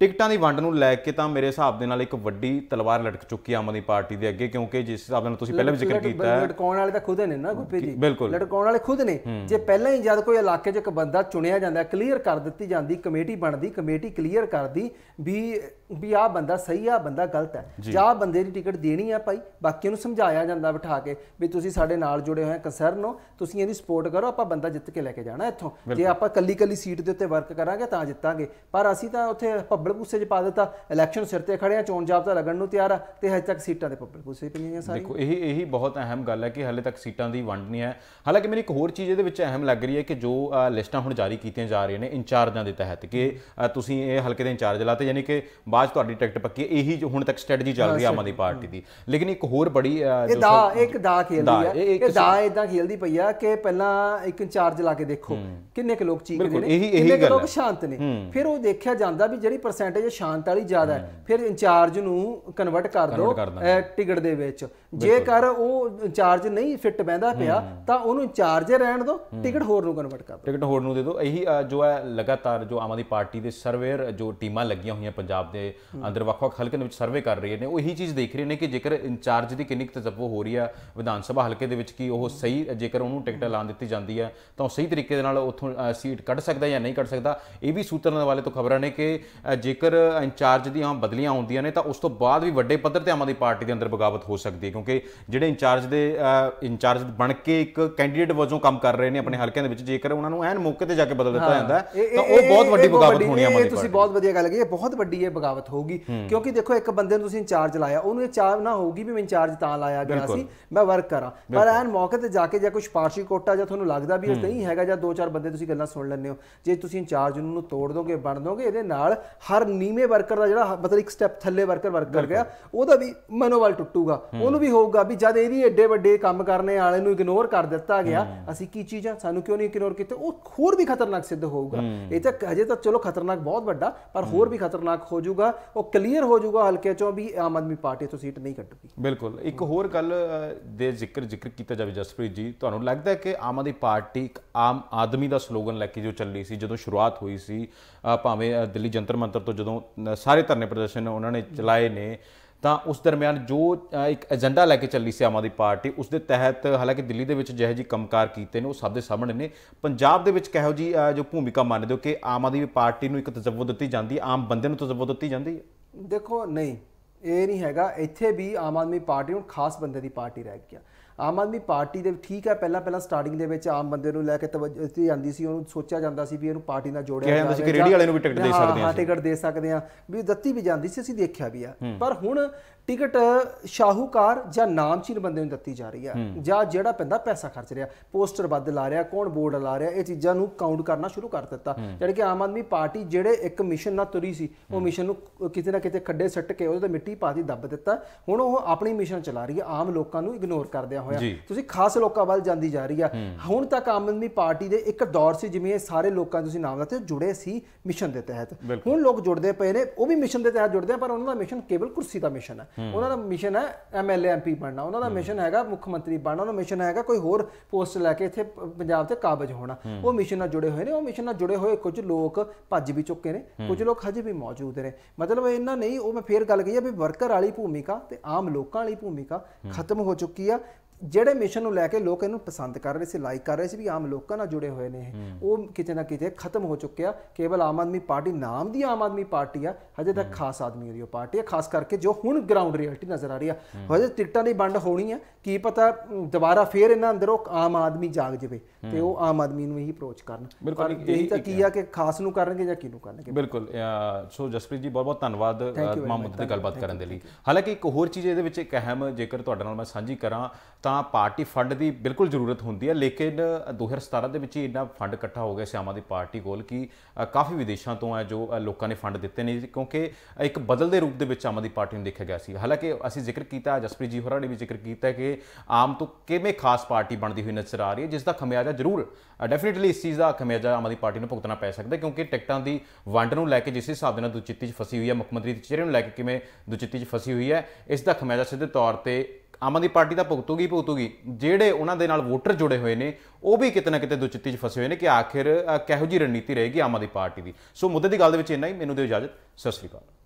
Speaker 1: ਟਿਕਟਾਂ ਦੀ ਵੰਡ ਨੂੰ ਲੈ ਕੇ ਤਾਂ ਮੇਰੇ ਹਿਸਾਬ ਦੇ ਨਾਲ ਇੱਕ ਵੱਡੀ ਤਲਵਾਰ ਲਟਕ ਚੁੱਕੀ ਆਮ ਆਦਮੀ ਪਾਰਟੀ ਦੇ ਅੱਗੇ ਕਿਉਂਕਿ ਜਿਸ ਹਿਸਾਬ ਨਾਲ ਤੁਸੀਂ ਪਹਿਲਾਂ ਵੀ ਜ਼ਿਕਰ ਕੀਤਾ ਹੈ ਲਟਕਾਉਣ
Speaker 2: ਵਾਲੇ ਤਾਂ ਖੁਦ ਨੇ ਨਾ ਗੁਰਪ੍ਰੀਤ ਜੀ ਲਟਕਾਉਣ ਵਾਲੇ ਖੁਦ ਨੇ ਜੇ ਪਹਿਲਾਂ ਹੀ ਜਦ ਕੋਈ ਇਲਾਕੇ 'ਚ ਇੱਕ ਬੰਦਾ ਚੁਣਿਆ ਜਾਂਦਾ ਕਲੀਅਰ ਕਰ ਦਿੱਤੀ ਜਾਂਦੀ ਕਮੇਟੀ ਬਣਦੀ ਕਮੇਟੀ ਕਲੀਅਰ ਕਰਦੀ ਵੀ ਵੀ ਆ ਬੰਦਾ ਸਹੀ ਆ ਬੰਦਾ ਗਲਤ ਹੈ ਜਾਂ ਬੰਦੇ ਦੀ ਟਿਕਟ ਦੇਣੀ ਆ ਭਾਈ ਬਾਕੀ ਨੂੰ ਸਮਝਾਇਆ ਜਾਂਦਾ ਬਿਠਾ ਕੇ ਵੀ ਤੁਸੀਂ ਸਾਡੇ ਨਾਲ ਜੁੜੇ ਹੋਏ ਕੰਸਰਨ ਹੋ ਤੁਸੀਂ ਇਹਦੀ ਸਪੋਰਟ ਕਰੋ ਆਪਾਂ ਬੰਦਾ ਜਿੱਤ ਕੇ ਲੈ ਕੇ ਜਾਣਾ ਇੱਥੋਂ ਜੇ ਆਪਾਂ ਕੱਲੀ ਕੱਲੀ ਸੀਟ ਦੇ ਉੱਤੇ ਵਰਕ ਕਰਾਂਗੇ ਤਾਂ ਜਿੱਤਾਂਗੇ ਪਰ ਅਸੀਂ ਤਾਂ ਉੱਥੇ ਪੱਬਲ ਪੂਸੇ 'ਚ ਪਾ ਦਿੱਤਾ ਇਲੈਕਸ਼ਨ ਸਿਰ ਤੇ ਖੜੇ ਆ ਚੋਣ ਜਾਬਤਾ ਲੱਗਣ ਨੂੰ ਤਿਆਰ ਆ ਤੇ ਹਜੇ ਤੱਕ ਸੀਟਾਂ ਦੇ ਪੱਬਲ ਪੂਸੇ ਪਈਆਂ ਸਾਰੀਆਂ ਦੇਖੋ
Speaker 1: ਇਹ ਹੀ ਬਹੁਤ ਅਹਿਮ ਗੱਲ ਹੈ ਕਿ ਹਲੇ ਤੱਕ ਸੀਟਾਂ ਦੀ ਵੰਡ ਨਹੀਂ ਹੈ ਹਾਲਾਂਕਿ ਮੇਰੀ ਇੱਕ ਹੋਰ ਚੀਜ਼ ਇਹਦੇ ਵਿੱਚ ਅਹਿਮ ਲੱਗ ਰਹੀ ਹੈ ਕਿ ਜੋ ਲਿਸਟਾਂ ਹੁਣ ਜਾਰੀ ਕੀਤੀਆਂ ਜਾ ਰਹੀਆਂ ਨੇ ਇਨਚਾਰਜਾਂ ਦੇ ਤਹਿਤ ਕਿ ਤੁਸੀਂ ਇਹ ਹਲਕੇ ਦੇ ਇਨਚਾਰਜ ਲਾਤੇ ਯਾਨੀ ਕਿ ਬਾਅਦ ਤੁਹਾਡੀ ਟਿਕਟ ਪੱਕੀ ਹੈ ਇਹੀ ਜੋ ਹੁਣ ਤੱਕ ਸਟ੍ਰੈਟਜੀ ਚੱਲ ਰਹੀ ਆ ਆਮ ਆਦਮੀ ਪਾਰਟੀ ਦੀ ਲੇਕਿਨ ਇੱਕ ਹੋਰ ਬੜੀ ਇਹ ਦਾ ਇੱਕ
Speaker 2: ਦਾ ਖੇਲਦੀ ਆ ਇਹ ਦਾ ਇਦਾਂ ਖੇਲਦੀ ਪਈ ਆ ਕਿ ਪਹਿਲਾਂ ਇੱਕ ਇੰਚਾਰਜ ਲਾ ਕੇ ਦੇਖੋ ਕਿੰਨੇ ਕੁ ਲੋਕ ਚੀਕਦੇ ਨੇ ਕਿੰਨੇ ਕੁ ਲੋਕ ਸ਼ਾਂਤ ਨੇ ਫਿਰ ਉਹ ਦੇਖਿਆ ਜਾਂਦਾ ਵੀ ਜਿਹੜੀ ਪਰਸੈਂਟੇਜ ਸ਼ਾਂਤ ਵਾਲੀ ਜ਼ਿਆਦਾ ਹੈ ਫਿਰ ਇੰਚਾਰਜ ਨੂੰ ਕਨਵਰਟ ਕਰ ਦਿਓ ਟਿਕਟ ਦੇ ਵਿੱਚ ਜੇਕਰ ਉਹ ਚਾਰਜ ਨਹੀਂ ਫਿੱਟ ਬੈਂਦਾ ਪਿਆ ਤਾਂ ਉਹਨੂੰ ਚਾਰਜ ਰਹਿਣ ਦਿਓ ਟਿਕਟ ਹੋਰ ਨੂੰ ਕਨਵਰਟ ਕਰ
Speaker 1: ਦਿਓ ਟਿਕਟ ਹੋਰ ਨੂੰ ਦੇ ਦਿਓ ਇਹੀ ਜੋ ਹੈ ਲਗਾਤਾਰ ਜੋ ਆਮ ਆਦਮੀ ਪਾਰਟੀ ਦੇ ਸਰਵੇਅਰ ਜੋ ਟੀਮਾਂ ਲੱਗੀਆਂ ਹੋਈਆਂ ਪੰਜਾਬ ਦੇ ਅੰਦਰ ਵੱਖ-ਵੱਖ ਹਲਕਿਆਂ ਵਿੱਚ ਸਰਵੇ ਕਰ ਰਹੀਆਂ ਨੇ ਉਹ ਇਹੀ ਚੀਜ਼ ਦੇਖ ਰਹੇ ਨੇ ਕਿ ਜੇਕਰ ਇੰਚਾਰਜ ਦੀ ਕਿੰਨੀ ਤਜਰਬੋ ਹੋ ਰਹੀ ਆ ਵਿਧਾਨ ਸਭਾ ਹਲਕੇ ਦੇ ਵਿੱਚ ਕੀ ਉਹ ਸਹੀ ਜੇਕਰ ਉਹਨੂੰ ਟਿਕਟ ਐਲਾਨ ਦਿੱਤੀ ਜਾਂਦੀ ਹੈ ਤਾਂ ਉਹ ਸਹੀ ਤਰੀਕੇ ਦੇ ਨਾਲ ਉੱਥੋਂ ਸੀਟ ਕੱਢ ਸਕਦਾ ਜਾਂ ਨਹੀਂ ਕੱਢ ਸਕਦਾ ਇਹ ਵੀ ਸੂਤਰਾਂ ਵਾਲੇ ਤੋਂ ਖਬਰਾਂ ਨੇ ਕਿ ਜੇਕਰ ਇੰਚਾਰਜ ਦੀਆਂ ਬਦਲੀਆਂ ਹੁੰਦੀਆਂ ਨੇ ਤਾਂ ਉਸ ਤੋਂ ਬਾਅਦ ਵੀ ਵੱਡੇ ਪੱਧਰ ਤੇ ਆਮ ਆਦਮੀ ਪਾਰਟੀ ਦੇ ਅੰਦਰ ਬਗਾਵਤ ਹੋ ਸਕਦੀ ਹੈ ਕਿਉਂਕਿ ਜਿਹੜੇ ਇੰਚਾਰਜ ਦੇ ਇੰਚਾਰਜ ਬਣ ਕੇ ਇੱਕ ਕੈਂਡੀਡੇਟ ਵਜੋਂ ਕੰਮ ਕਰ ਰਹੇ ਨੇ ਆਪਣੇ ਹਲਕਿਆਂ ਦੇ ਵਿੱਚ ਜੇਕਰ ਉਹਨਾਂ ਨੂੰ ਐਨ ਮੌਕੇ ਤੇ ਜਾ ਕੇ ਬਦਲ ਦਿੱਤਾ ਜਾਂਦਾ ਤਾਂ ਉਹ ਬਹੁਤ ਵੱਡੀ ਬਗਾਵਤ ਹੋਣੀ ਆ ਮਨੀ ਤੁਸੀਂ
Speaker 2: ਬਹੁਤ ਵਧੀਆ ਗੱਲ ਕੀਤੀ ਬਹੁਤ ਵੱਡੀ ਇਹ ਬਗਾਵਤ ਹੋਊਗੀ ਕਿਉਂਕਿ ਦੇਖੋ ਇੱਕ ਬੰਦੇ ਨੂੰ ਤੁਸੀਂ ਇੰਚਾਰਜ ਲਾਇਆ ਉਹਨੂੰ ਇਹ ਚਾਹ ਨਾ ਹੋਊਗੀ ਵੀ ਮੈਂ ਇੰਚਾਰਜ ਤਾਂ ਲਾਇਆ ਗਿਆ ਸੀ ਮੈਂ ਵਰਕ ਕਰਾਂ ਪਰ ਐਨ ਮੌਕੇ ਤੇ ਜਾ ਕੇ ਜਾਂ ਕੁਝ ਪਾਰਸ਼ੀ ਕੋਟਾ ਜਾਂ ਤੁਹਾਨੂੰ ਲੱਗਦਾ ਵੀ ਇਹ ਨਹੀਂ ਹੈਗਾ ਜਾਂ ਦੋ ਚਾਰ ਬੰਦੇ ਤੁਸੀਂ ਗੱਲਾਂ ਸੁਣ ਲੈਂਦੇ ਹੋ ਜੇ ਤੁਸੀਂ ਇੰਚਾਰਜ ਨੂੰ ਤੋੜ ਦੋਗੇ ਬਣ ਦੋਗੇ ਇਹਦੇ ਨਾਲ ਹਰ ਨੀਵੇਂ ਵਰਕਰ ਦਾ ਜਿਹੜਾ ਮਤਲਬ ਇੱਕ ਸਟੈਪ ਥੱਲੇ ਵਰਕਰ ਵਰਕ ਕਰ ਗਿਆ ਉਹਦਾ ਵੀ ਮਨੋਵਲ ਟੁੱਟੂਗਾ ਉਹਨੂੰ ਵੀ ਹੋਊਗਾ ਵੀ ਜਦ ਇਹ ਏਡੇ ਵੱਡੇ ਕੰਮ ਕਰਨੇ ਵਾਲੇ ਨੂੰ ਇਗਨੋਰ ਕਰ ਦਿੱਤਾ ਗਿਆ ਅਸੀਂ ਕੀ ਚੀਜ਼ਾਂ ਸਾਨੂੰ ਕਿਉਂ ਨਹੀਂ ਇਗਨੋਰ ਕੀਤਾ ਉਹ ਹੋਰ ਵੀ ਖਤਰਨਾਕ ਸਿੱਧ ਹੋਊਗਾ ਇਹ ਤਾਂ ਅਜੇ ਤਾਂ ਚਲੋ ਖਤਰਨਾਕ ਬਹੁਤ ਵੱਡਾ ਪਰ ਹੋਰ ਵੀ ਖਤਰਨਾਕ ਹੋ ਜਾਊਗਾ ਉਹ ਕਲੀਅਰ ਹੋ ਜਾਊਗਾ ਹਲਕੇ ਚੋਂ ਵੀ ਆਮ ਆਦਮੀ ਪਾਰਟੀ ਤੋਂ ਸੀਟ ਨਹੀਂ ਕੱਟੂਗੀ
Speaker 1: ਬਿਲਕੁਲ ਇੱਕ ਹੋਰ ਗੱਲ ਦੇ ਜ਼ਿਕਰ ਜ਼ਿਕਰ ਕੀਤਾ ਜਾਵੇ ਜਸਪ੍ਰੀਤ ਜੀ ਤੁਹਾਨੂੰ ਲੱਗਦਾ ਹੈ ਕਿ ਆਮ ਆਦਮੀ ਪਾਰਟੀ ਇੱਕ ਆਮ ਆਦਮੀ ਦਾ ਸਲੋਗਨ ਲੈ ਕੇ ਜੋ ਚੱਲੀ ਸੀ ਜਦੋਂ ਸ਼ੁਰੂਆਤ ਹੋਈ ਸੀ ਭਾਵੇਂ ਦਿੱਲੀ ਜੰਤਰ ਮੰਤਰ ਤੋਂ ਜਦੋਂ ਸਾਰੇ ਧਰਨੇ ਪ੍ਰਦਰਸ਼ਨ ਉਹਨਾਂ ਨੇ ਚਲਾਏ ਨੇ ਤਾਂ ਉਸ ਦਰਮਿਆਨ ਜੋ ਇੱਕ ਏਜੰਡਾ ਲੈ ਕੇ ਚੱਲੀ ਸੀ ਆਮ ਪਾਰਟੀ ਉਸ ਦੇ ਤਹਿਤ ਹਾਲਾਂਕਿ ਦਿੱਲੀ ਦੇ ਵਿੱਚ ਜਿਹੇ ਜੀ ਕੰਮਕਾਰ ਕੀਤੇ ਨੇ ਉਹ ਸਭ ਦੇ ਸਾਹਮਣੇ ਨੇ ਪੰਜਾਬ ਦੇ ਵਿੱਚ ਕਿਹੋ ਜੀ ਜੋ ਭੂਮਿਕਾ ਮੰਨਦੇ ਹੋ ਕਿ ਆਮ ਆਦਮੀ ਪਾਰਟੀ ਨੂੰ ਇੱਕ ਤਜਵਵ ਦਿੱਤੀ ਜਾਂਦੀ ਆਮ ਬੰਦੇ ਨੂੰ ਤਜਵਵ ਦਿੱਤੀ ਜਾਂਦੀ
Speaker 2: ਹੈ ਦੇਖੋ ਨਹੀਂ ਇਹ ਨਹੀਂ ਹੈਗਾ ਇੱਥੇ ਵੀ ਆਮ ਆਦਮੀ ਪਾਰਟੀ ਹੁਣ ਖਾਸ ਬੰਦੇ ਦੀ ਪਾਰਟੀ ਰਹਿ ਗਿਆ ਆਮ ਆਦਮੀ ਪਾਰਟੀ ਦੇ ਠੀਕ ਹੈ ਪਹਿਲਾਂ ਪਹਿਲਾਂ ਸਟਾਰਟਿੰਗ ਦੇ ਵਿੱਚ ਆਮ ਬੰਦੇ ਨੂੰ ਲੈ ਕੇ ਤਵੱਜੂ ਦਿੱਤੀ ਜਾਂਦੀ ਸੀ ਉਹਨੂੰ ਸੋਚਿਆ ਜਾਂਦਾ ਸੀ ਵੀ ਇਹਨੂੰ ਪਾਰਟੀ ਨਾਲ ਜੋੜਿਆ ਜਾਵੇ ਤੁਸੀਂ ਕਿ ਰੇੜੀ ਵਾਲੇ ਨੂੰ ਵੀ ਟਿਕਟ ਦੇ ਸਕਦੇ ਆ ਹਾਂ ਟਿਕਟ ਦੇ ਸਕਦੇ ਆ ਵੀ ਦਿੱਤੀ ਵੀ ਜਾਂਦੀ ਸੀ ਅਸੀਂ ਦੇਖਿਆ ਵੀ ਆ ਪਰ ਹੁਣ ਟਿਕਟ ਸ਼ਾਹੂਕਾਰ ਜਾਂ ਨਾਮਚੀਨ ਬੰਦੇ ਨੂੰ ਦਿੱਤੀ ਜਾ ਰਹੀ ਆ ਜਾਂ ਜਿਹੜਾ ਬੰਦਾ ਪੈਸਾ ਖਰਚ ਰਿਹਾ ਪੋਸਟਰ ਵੱਧ ਲਾ ਰਿਹਾ ਕੌਣ ਬੋਰਡ ਲਾ ਰਿਹਾ ਇਹ ਚੀਜ਼ਾਂ ਨੂੰ ਕਾਊਂਟ ਕਰਨਾ ਸ਼ੁਰੂ ਕਰ ਦਿੱਤਾ ਜਿਹੜੇ ਕਿ ਆਮ ਆਦਮੀ ਪਾਰਟੀ ਜਿਹੜੇ ਇੱਕ ਮਿਸ਼ਨ ਨਾਲ ਤੁਰੀ ਸੀ ਉਹ ਮਿਸ਼ਨ ਨੂੰ ਕਿਤੇ ਨਾ ਕਿਤੇ ਖੱਡੇ ਸੱਟ ਕੇ ਉਹਦੇ ਤੇ ਮਿੱਟੀ ਪਾ ਦੀ ਦੱਬ ਦਿੱਤਾ ਹੁਣ ਉਹ ਆਪਣੀ ਮਿਸ਼ਨ ਚਲਾ ਰਹੀ ਹੈ ਆਮ ਲੋਕਾਂ ਨੂੰ ਇਗਨੋਰ ਕਰਦਿਆਂ ਹੋਇਆ ਤੁਸੀਂ ਖਾਸ ਲੋਕਾਂ ਵੱਲ ਜਾਂਦੀ ਜਾ ਰਹੀ ਆ ਹੁਣ ਤੱਕ ਆਮ ਆਦਮੀ ਪਾਰਟੀ ਦੇ ਇੱਕ ਦੌਰ ਸੀ ਜਿਵੇਂ ਇਹ ਸਾਰੇ ਲੋਕਾਂ ਤੁਸੀਂ ਨਾਮ ਲਾਤੇ ਜੁੜੇ ਸੀ ਮਿਸ਼ਨ ਦੇ ਤਹਿਤ ਹੁਣ ਲੋਕ ਜੁੜਦੇ ਪਏ ਨੇ ਉਹ ਵੀ ਮਿਸ਼ਨ ਦੇ ਤਹਿਤ ਜੁੜਦੇ ਆ ਪਰ ਉਹਨਾਂ ਦਾ ਮਿਸ਼ਨ ਕੇਵਲ ਕੁਰਸੀ ਦਾ ਮਿਸ਼ਨ ਹੈ ਉਹਨਾਂ ਦਾ ਮਿਸ਼ਨ ਹੈ ਐਮਐਲਏ ਐਮਪੀ ਬਣਨਾ ਉਹਨਾਂ ਦਾ ਮਿਸ਼ਨ ਹੈਗਾ ਮੁੱਖ ਮੰਤਰੀ ਬਣਨਾ ਉਹਨਾਂ ਦਾ ਮਿਸ਼ਨ ਹੈਗਾ ਕੋਈ ਹੋਰ ਪੋਸਟ ਲੈ ਕੇ ਇੱਥੇ ਪੰਜਾਬ ਤੇ ਕਾਬਜ ਹੋਣਾ ਉਹ ਮਿਸ਼ਨ ਨਾਲ ਜੁੜੇ ਹੋਏ ਨੇ ਉਹ ਮਿਸ਼ਨ ਨਾਲ ਜੁੜੇ ਹੋਏ ਕੁਝ ਲੋਕ ਭੱਜ ਵੀ ਚੁੱਕੇ ਨੇ ਕੁਝ ਲੋਕ ਹਜੇ ਵੀ ਮੌਜੂਦ ਨੇ ਮਤਲਬ ਇਹਨਾਂ ਨਹੀਂ ਉਹ ਮੈਂ ਫੇਰ ਗੱਲ ਕਹੀ ਆ ਵੀ ਵਰਕਰ ਵਾਲੀ ਭੂਮਿਕਾ ਤੇ ਆਮ ਲੋਕਾਂ ਵਾਲੀ ਭੂਮਿਕਾ ਖਤਮ ਹੋ ਚੁੱਕੀ ਆ ਜਿਹੜੇ ਮਿਸ਼ਨ ਨੂੰ ਲੈ ਕੇ ਲੋਕ ਇਹਨੂੰ ਪਸੰਦ ਕਰ ਰਹੇ ਸੀ ਲਾਈਕ ਕਰ ਰਹੇ ਸੀ ਵੀ ਆਮ ਲੋਕਾਂ ਨਾਲ ਜੁੜੇ ਹੋਏ ਨੇ ਉਹ ਕਿਤੇ ਨਾ ਕਿਤੇ ਖਤਮ ਹੋ ਚੁੱਕਿਆ ਕੇਵਲ ਆਮ ਆਦਮੀ ਪਾਰਟੀ ਨਾਮ ਦੀ ਆਮ ਆਦਮੀ ਪਾਰਟੀ ਆ ਹਜੇ ਤੱਕ ਖਾਸ ਆਦਮੀਆਂ ਦੀ ਉਹ ਪਾਰਟੀ ਆ ਖਾਸ ਕਰਕੇ ਜੋ ਹੁਣ ਗਰਾਊਂਡ ਰਿਐਲਿਟੀ ਨਜ਼ਰ ਆ ਰਹੀ ਆ ਹਜੇ ਟਿਕਟਾਂ ਦੀ ਵੰਡ ਹੋਣੀ ਆ ਕੀ ਪਤਾ ਦੁਬਾਰਾ ਫੇਰ ਇਹਨਾਂ ਅੰਦਰ ਉਹ ਆਮ ਆਦਮੀ ਜਾਗ ਜਵੇ ਤੇ ਉਹ ਆਮ ਆਦਮੀ ਨੂੰ ਹੀ ਅਪਰੋਚ ਕਰਨ
Speaker 1: ਬਿਲਕੁਲ ਇਹ ਤਾਂ ਕੀ
Speaker 2: ਆ ਕਿ ਖਾਸ ਨੂੰ ਕਰਨਗੇ ਜਾਂ ਕਿਹਨੂੰ ਕਰਨਗੇ
Speaker 1: ਬਿਲਕੁਲ ਸੋ ਜਸਪ੍ਰੀਤ ਜੀ ਬਹੁਤ ਬਹੁਤ ਧੰਨਵਾਦ ਮਾਮੂਦ ਤੇ ਗੱਲਬਾਤ ਕਰਨ ਦੇ ਲਈ ਹਾਲਾਂਕਿ ਇੱਕ ਹੋਰ ਚੀਜ਼ ਇਹਦੇ ਵਿੱਚ ਇੱਕ ਅਹਿਮ ਜੇਕਰ ਤੁਹਾਡੇ ਨਾਲ ਮੈਂ ਸਾਂਝੀ ਕਰਾਂ ਤਾਂ ਪਾਰਟੀ ਫੰਡ ਦੀ ਬਿਲਕੁਲ ਜ਼ਰੂਰਤ ਹੁੰਦੀ ਹੈ ਲੇਕਿਨ 2017 ਦੇ ਵਿੱਚ ਹੀ ਇੰਨਾ ਫੰਡ ਇਕੱਠਾ ਹੋ ਗਿਆ ਸਿਆਮਾ ਦੀ ਪਾਰਟੀ ਕੋਲ ਕਿ ਕਾਫੀ ਵਿਦੇਸ਼ਾਂ ਤੋਂ ਆ ਜੋ ਲੋਕਾਂ ਨੇ ਫੰਡ ਦਿੱਤੇ ਨੇ ਕਿਉਂਕਿ ਇੱਕ ਬਦਲਦੇ ਰੂਪ ਦੇ ਵਿੱਚ ਆਮ ਦੀ ਪਾਰਟੀ ਨੂੰ ਦੇਖਿਆ ਗਿਆ ਸੀ ਹਾਲਾਂਕਿ ਅਸੀਂ ਜ਼ਿਕਰ ਕੀਤਾ ਜਸਪ੍ਰੀਤ ਜੀ ਹੋਰਾਂ ਨੇ ਵੀ ਜ਼ਿਕਰ ਕੀਤਾ ਕਿ ਆਮ ਤੋਂ ਕਿਵੇਂ ਖਾਸ ਪਾਰਟੀ ਬਣਦੀ ਹੋਈ ਨਜ਼ਰ ਆ ਰਹੀ ਹੈ ਜਿਸ ਦਾ ਖਮਿਆਜਾ ਜ਼ਰੂਰ ਡੈਫੀਨਿਟਲੀ ਇਸ ਚੀਜ਼ ਦਾ ਖਮਿਆਜਾ ਆਮ ਦੀ ਪਾਰਟੀ ਨੂੰ ਭੁਗਤਣਾ ਪੈ ਸਕਦਾ ਕਿਉਂਕਿ ਟਿਕਟਾਂ ਦੀ ਵੰਡ ਨੂੰ ਲੈ ਕੇ ਜਿਸ ਹਿਸਾਬ ਦੇ ਨਾਲ ਦੁਚਿੱਤੀ 'ਚ ਫਸੀ ਹੋਈ ਹੈ ਮੁੱਖ ਮੰਤਰੀ ਦੇ ਚਿਹਰੇ ਨੂੰ ਲੈ ਕੇ ਕਿਵੇਂ ਦੁਚਿੱਤੀ 'ਚ ਫਸੀ ਹੋਈ ਹੈ ਇਸ ਦਾ ਖਮਿਆਜਾ ਸਿੱਧੇ ਤੌਰ ਤੇ ਆਮ ਆਦਮੀ ਪਾਰਟੀ ਤਾਂ ਭੁਗਤੂਗੀ ਭੁਗਤੂਗੀ ਜਿਹੜੇ ਉਹਨਾਂ ਦੇ ਨਾਲ ਵੋਟਰ ਜੁੜੇ ਹੋਏ ਨੇ ਉਹ ਵੀ ਕਿਤੇ ਨਾ ਕਿਤੇ ਦੁਚਿੱਤੀ 'ਚ ਫਸੇ ਹੋਏ ਨੇ ਕਿ ਆਖਿਰ ਕਿਹੋ ਜੀ ਰਣਨੀਤੀ ਰਹੇਗੀ ਆਮ ਆਦਮੀ ਪਾਰਟੀ ਦੀ ਸੋ ਮੁੱਦੇ ਦੀ ਗੱਲ ਦੇ ਵਿੱਚ ਇੰਨਾ ਹੀ ਮੈਨੂੰ ਦਿਓ ਇਜਾਜ਼ਤ ਸਤਿ ਸ੍ਰੀ ਅਕਾਲ